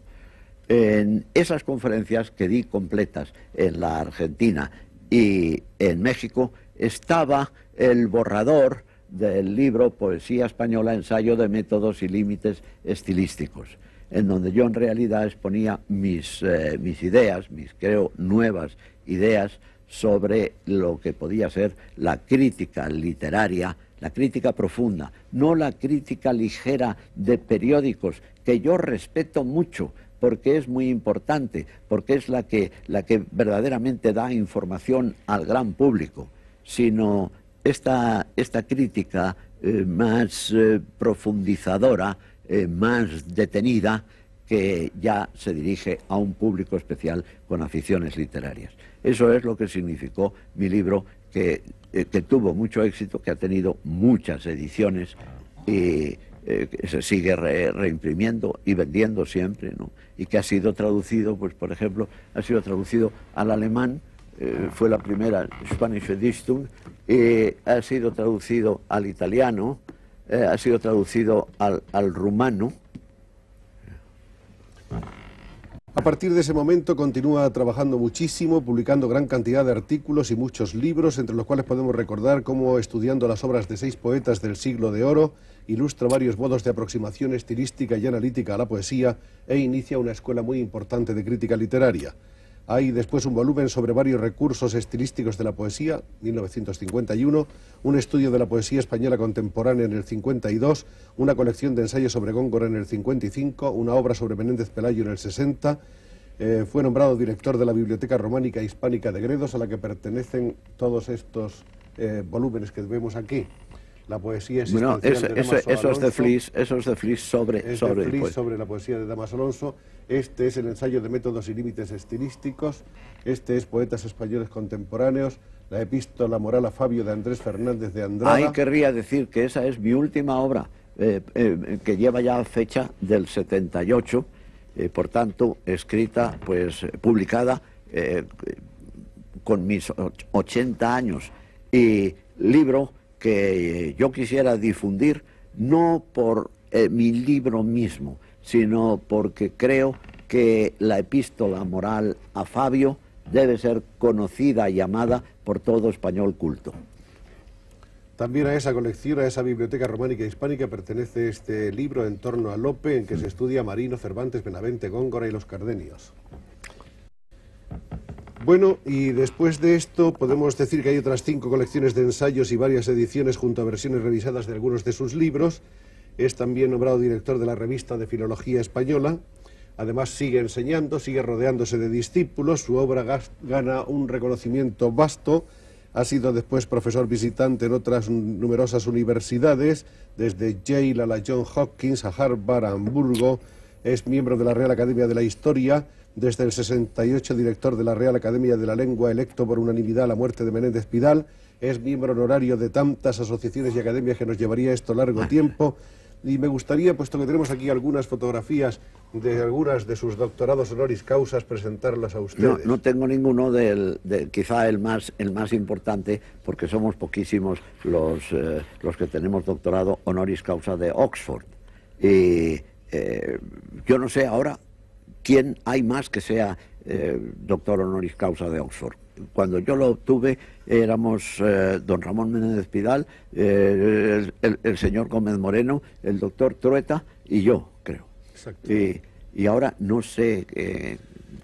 B: En esas conferencias que di completas en la Argentina y en México estaba el borrador del libro Poesía Española, Ensayo de Métodos y Límites Estilísticos, en donde yo en realidad exponía eh, mis, ideas, mis creo nuevas ideas sobre lo que podía ser la crítica literaria, la crítica profunda, no la crítica ligera de periódicos, que yo respeto mucho, porque es muy importante, porque es la que, la que verdaderamente da información al gran público, sino esta, crítica eh, más eh, profundizadora, eh, más detenida, que ya se dirige a un público especial con aficiones literarias. Eso es lo que significó mi libro, que, tuvo mucho éxito, que ha tenido muchas ediciones y se sigue reimprimiendo y vendiendo siempre, y que ha sido traducido, pues por ejemplo, ha sido traducido al alemán eh, fue la primera Spanish Edition, y ha sido traducido al italiano, eh, ha sido traducido al rumano.
A: A partir de ese momento continúa trabajando muchísimo, publicando gran cantidad de artículos y muchos libros, entre los cuales podemos recordar cómo, estudiando las obras de seis poetas del siglo de oro, ilustra varios modos de aproximación estilística y analítica a la poesía e inicia una escuela muy importante de crítica literaria. Hay después un volumen sobre varios recursos estilísticos de la poesía, 1951, un estudio de la poesía española contemporánea en el 52, una colección de ensayos sobre Góngora en el 55, una obra sobre Menéndez Pelayo en el 60. Eh, fue nombrado director de la Biblioteca Románica Hispánica de Gredos, a la que pertenecen todos estos eh, volúmenes que vemos aquí la poesía de es de Flis, eso de Flis sobre, es sobre, de Flis sobre la poesía de Damas Alonso. Este es el ensayo de métodos y límites estilísticos. Este es Poetas Españoles Contemporáneos. La epístola moral a Fabio de Andrés Fernández de Andrada. Ahí
B: querría decir que esa es mi última obra, eh, eh, que lleva ya fecha del 78, eh, por tanto, escrita, pues publicada con mis 80 años. Y libro que eh, yo quisiera difundir, no por eh, mi libro mismo, sino porque creo que la epístola moral a Fabio debe ser conocida y amada por todo español culto.
A: También a esa colección, a esa biblioteca románica e hispánica, pertenece este libro en torno a Lope, en que se estudia Marino, Cervantes, Benavente, Góngora y los Cardenios. Bueno, y después de esto podemos decir que hay otras cinco colecciones de ensayos y varias ediciones junto a versiones revisadas de algunos de sus libros. Es también nombrado director de la revista de Filología Española. Además sigue enseñando, sigue rodeándose de discípulos, su obra gana un reconocimiento vasto. Ha sido después profesor visitante en otras numerosas universidades, desde Yale a la John Hopkins, a Harvard, a Hamburgo. Es miembro de la Real Academia de la Historia desde el 68 director de la Real Academia de la Lengua, electo por unanimidad a la muerte de Menéndez Pidal, es miembro honorario de tantas asociaciones y academias que nos llevaría esto largo (laughs) tiempo. Y me gustaría, puesto que tenemos aquí algunas fotografías de algunas de sus doctorados honoris causas, presentarlas a ustedes.
B: No, tengo ninguno del, quizá el más, el más importante, porque somos poquísimos los, eh, los que tenemos doctorado honoris causa de Oxford. Y eh, yo no sé ahora ¿Quién hay más que sea eh, doctor honoris causa de Oxford? Cuando yo lo obtuve éramos eh, don Ramón Menéndez Pidal, eh, el, señor Gómez Moreno, el doctor Trueta y yo, creo. Exacto. Y, ahora no sé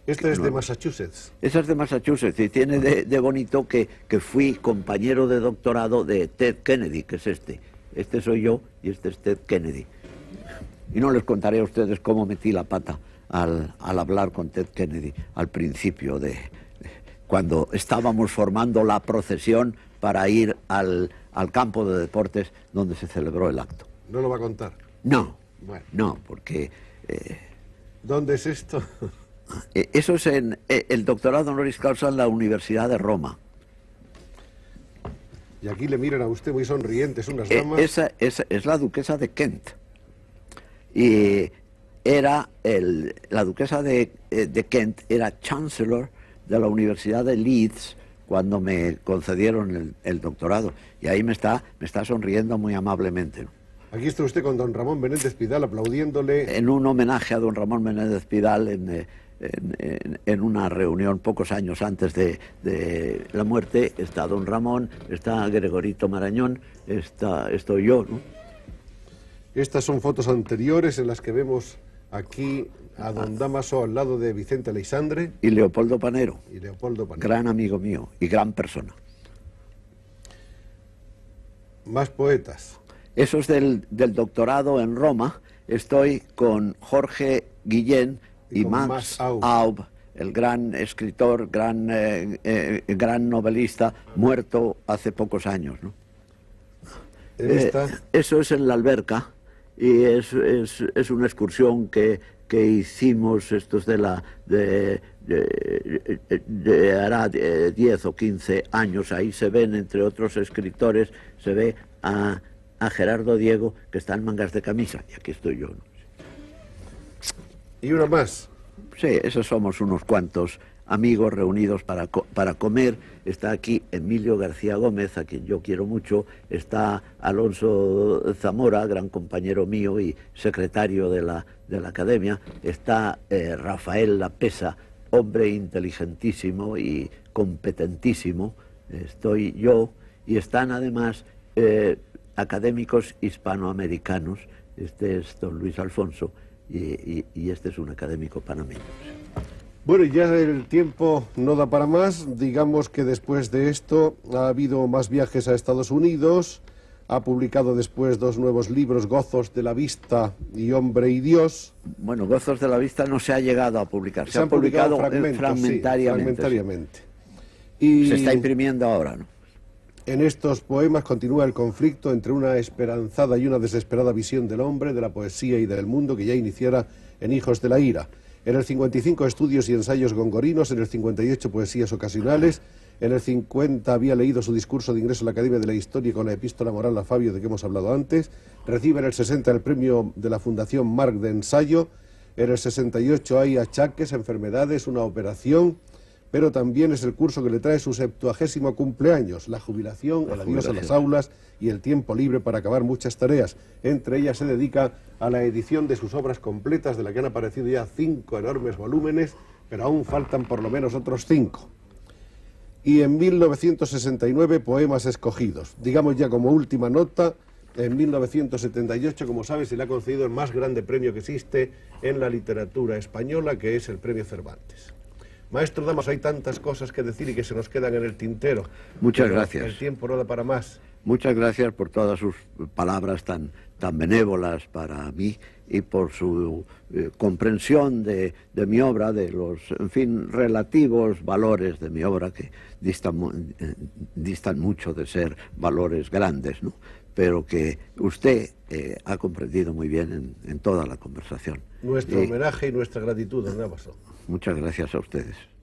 A: esta es de Massachusetts.
B: Esa es de Massachusetts y tiene de, bonito que, que, fui compañero de doctorado de Ted Kennedy, que es este. Este soy yo y este es Ted Kennedy. Y no les contaré a ustedes cómo metí la pata al, hablar con Ted Kennedy al principio de, cuando estábamos formando la procesión para ir al, campo de deportes donde se celebró el acto.
A: ¿No lo va a contar?
B: No, no, porque... Eh,
A: ¿Dónde es esto? (laughs)
B: Eh, eso es en eh, el doctorado honoris causa en la Universidad de Roma.
A: Y aquí le miran a usted muy sonriente, es damas.
B: es la duquesa de Kent. Y era el, la duquesa eh, de, Kent, era chancellor de la Universidad de Leeds cuando me concedieron el, doctorado. Y ahí me está, me está sonriendo muy amablemente.
A: Aquí está usted con don Ramón Menéndez Pidal aplaudiéndole.
B: En un homenaje a don Ramón Menéndez Pidal en, eh, en, una reunión pocos años antes de, la muerte, está don Ramón, está Gregorito Marañón, está, estoy yo.
A: Estas son fotos anteriores en las que vemos aquí a Don Damaso, al lado de Vicente alexandre
B: Y Leopoldo Panero.
A: Y Leopoldo Panero.
B: Gran amigo mío y gran persona.
A: Más poetas.
B: Eso es del, doctorado en Roma. Estoy con Jorge Guillén y, más Aub. el gran escritor, gran, eh, eh, gran novelista, muerto hace pocos años. ¿no? Eh, eso es en la alberca y es, es, es una excursión que, que hicimos, estos de la de, de, de, hará 10 eh, o 15 años, ahí se ven, entre otros escritores, se ve a, a Gerardo Diego que está en mangas de camisa, y aquí estoy yo. Y una más. Sí, esos somos unos cuantos amigos reunidos para, comer. Está aquí Emilio García Gómez, a quien yo quiero mucho. Está Alonso Zamora, gran compañero mío y secretario de la, academia. Está eh, Rafael Lapesa, hombre inteligentísimo y competentísimo. Estoy yo. Y están además eh, académicos hispanoamericanos. Este es don Luis Alfonso y, y este es un académico panameño.
A: Bueno, ya el tiempo no da para más. Digamos que después de esto ha habido más viajes a Estados Unidos, ha publicado después dos nuevos libros, Gozos de la Vista y Hombre y Dios.
B: Bueno, Gozos de la Vista no se ha llegado a publicar,
A: se, han publicado, eh, fragmentariamente.
B: se está imprimiendo ahora, ¿no?
A: En estos poemas continúa el conflicto entre una esperanzada y una desesperada visión del hombre, de la poesía y del mundo que ya iniciara en Hijos de la Ira en el 55 estudios y ensayos gongorinos, en el 58 poesías ocasionales, en el 50 había leído su discurso de ingreso a la Academia de la Historia con la epístola moral a Fabio de que hemos hablado antes, recibe en el 60 el premio de la Fundación Marc de Ensayo, en el 68 hay achaques, enfermedades, una operación, pero también es el curso que le trae su septuagésimo cumpleaños, la jubilación, el adiós a las aulas y el tiempo libre para acabar muchas tareas. Entre ellas se dedica a la edición de sus obras completas, de la que han aparecido ya cinco enormes volúmenes, pero aún faltan por lo menos otros cinco. Y en 1969, Poemas Escogidos. Digamos ya como última nota, en 1978, como sabes, se le ha concedido el más grande premio que existe en la literatura española, que es el Premio Cervantes. Maestro Damas, hay tantas cosas que decir y que se nos quedan en el tintero. Muchas gracias. El tiempo no da para más.
B: Muchas gracias por todas sus palabras tan, tan benévolas para mí y por su eh, comprensión de, de, mi obra, de los, en fin, relativos valores de mi obra, que distan, eh, mucho de ser valores grandes, ¿no? pero que usted eh, ha comprendido muy bien en, toda la conversación.
A: Nuestro homenaje y nuestra gratitud, don
B: Muchas gracias a ustedes.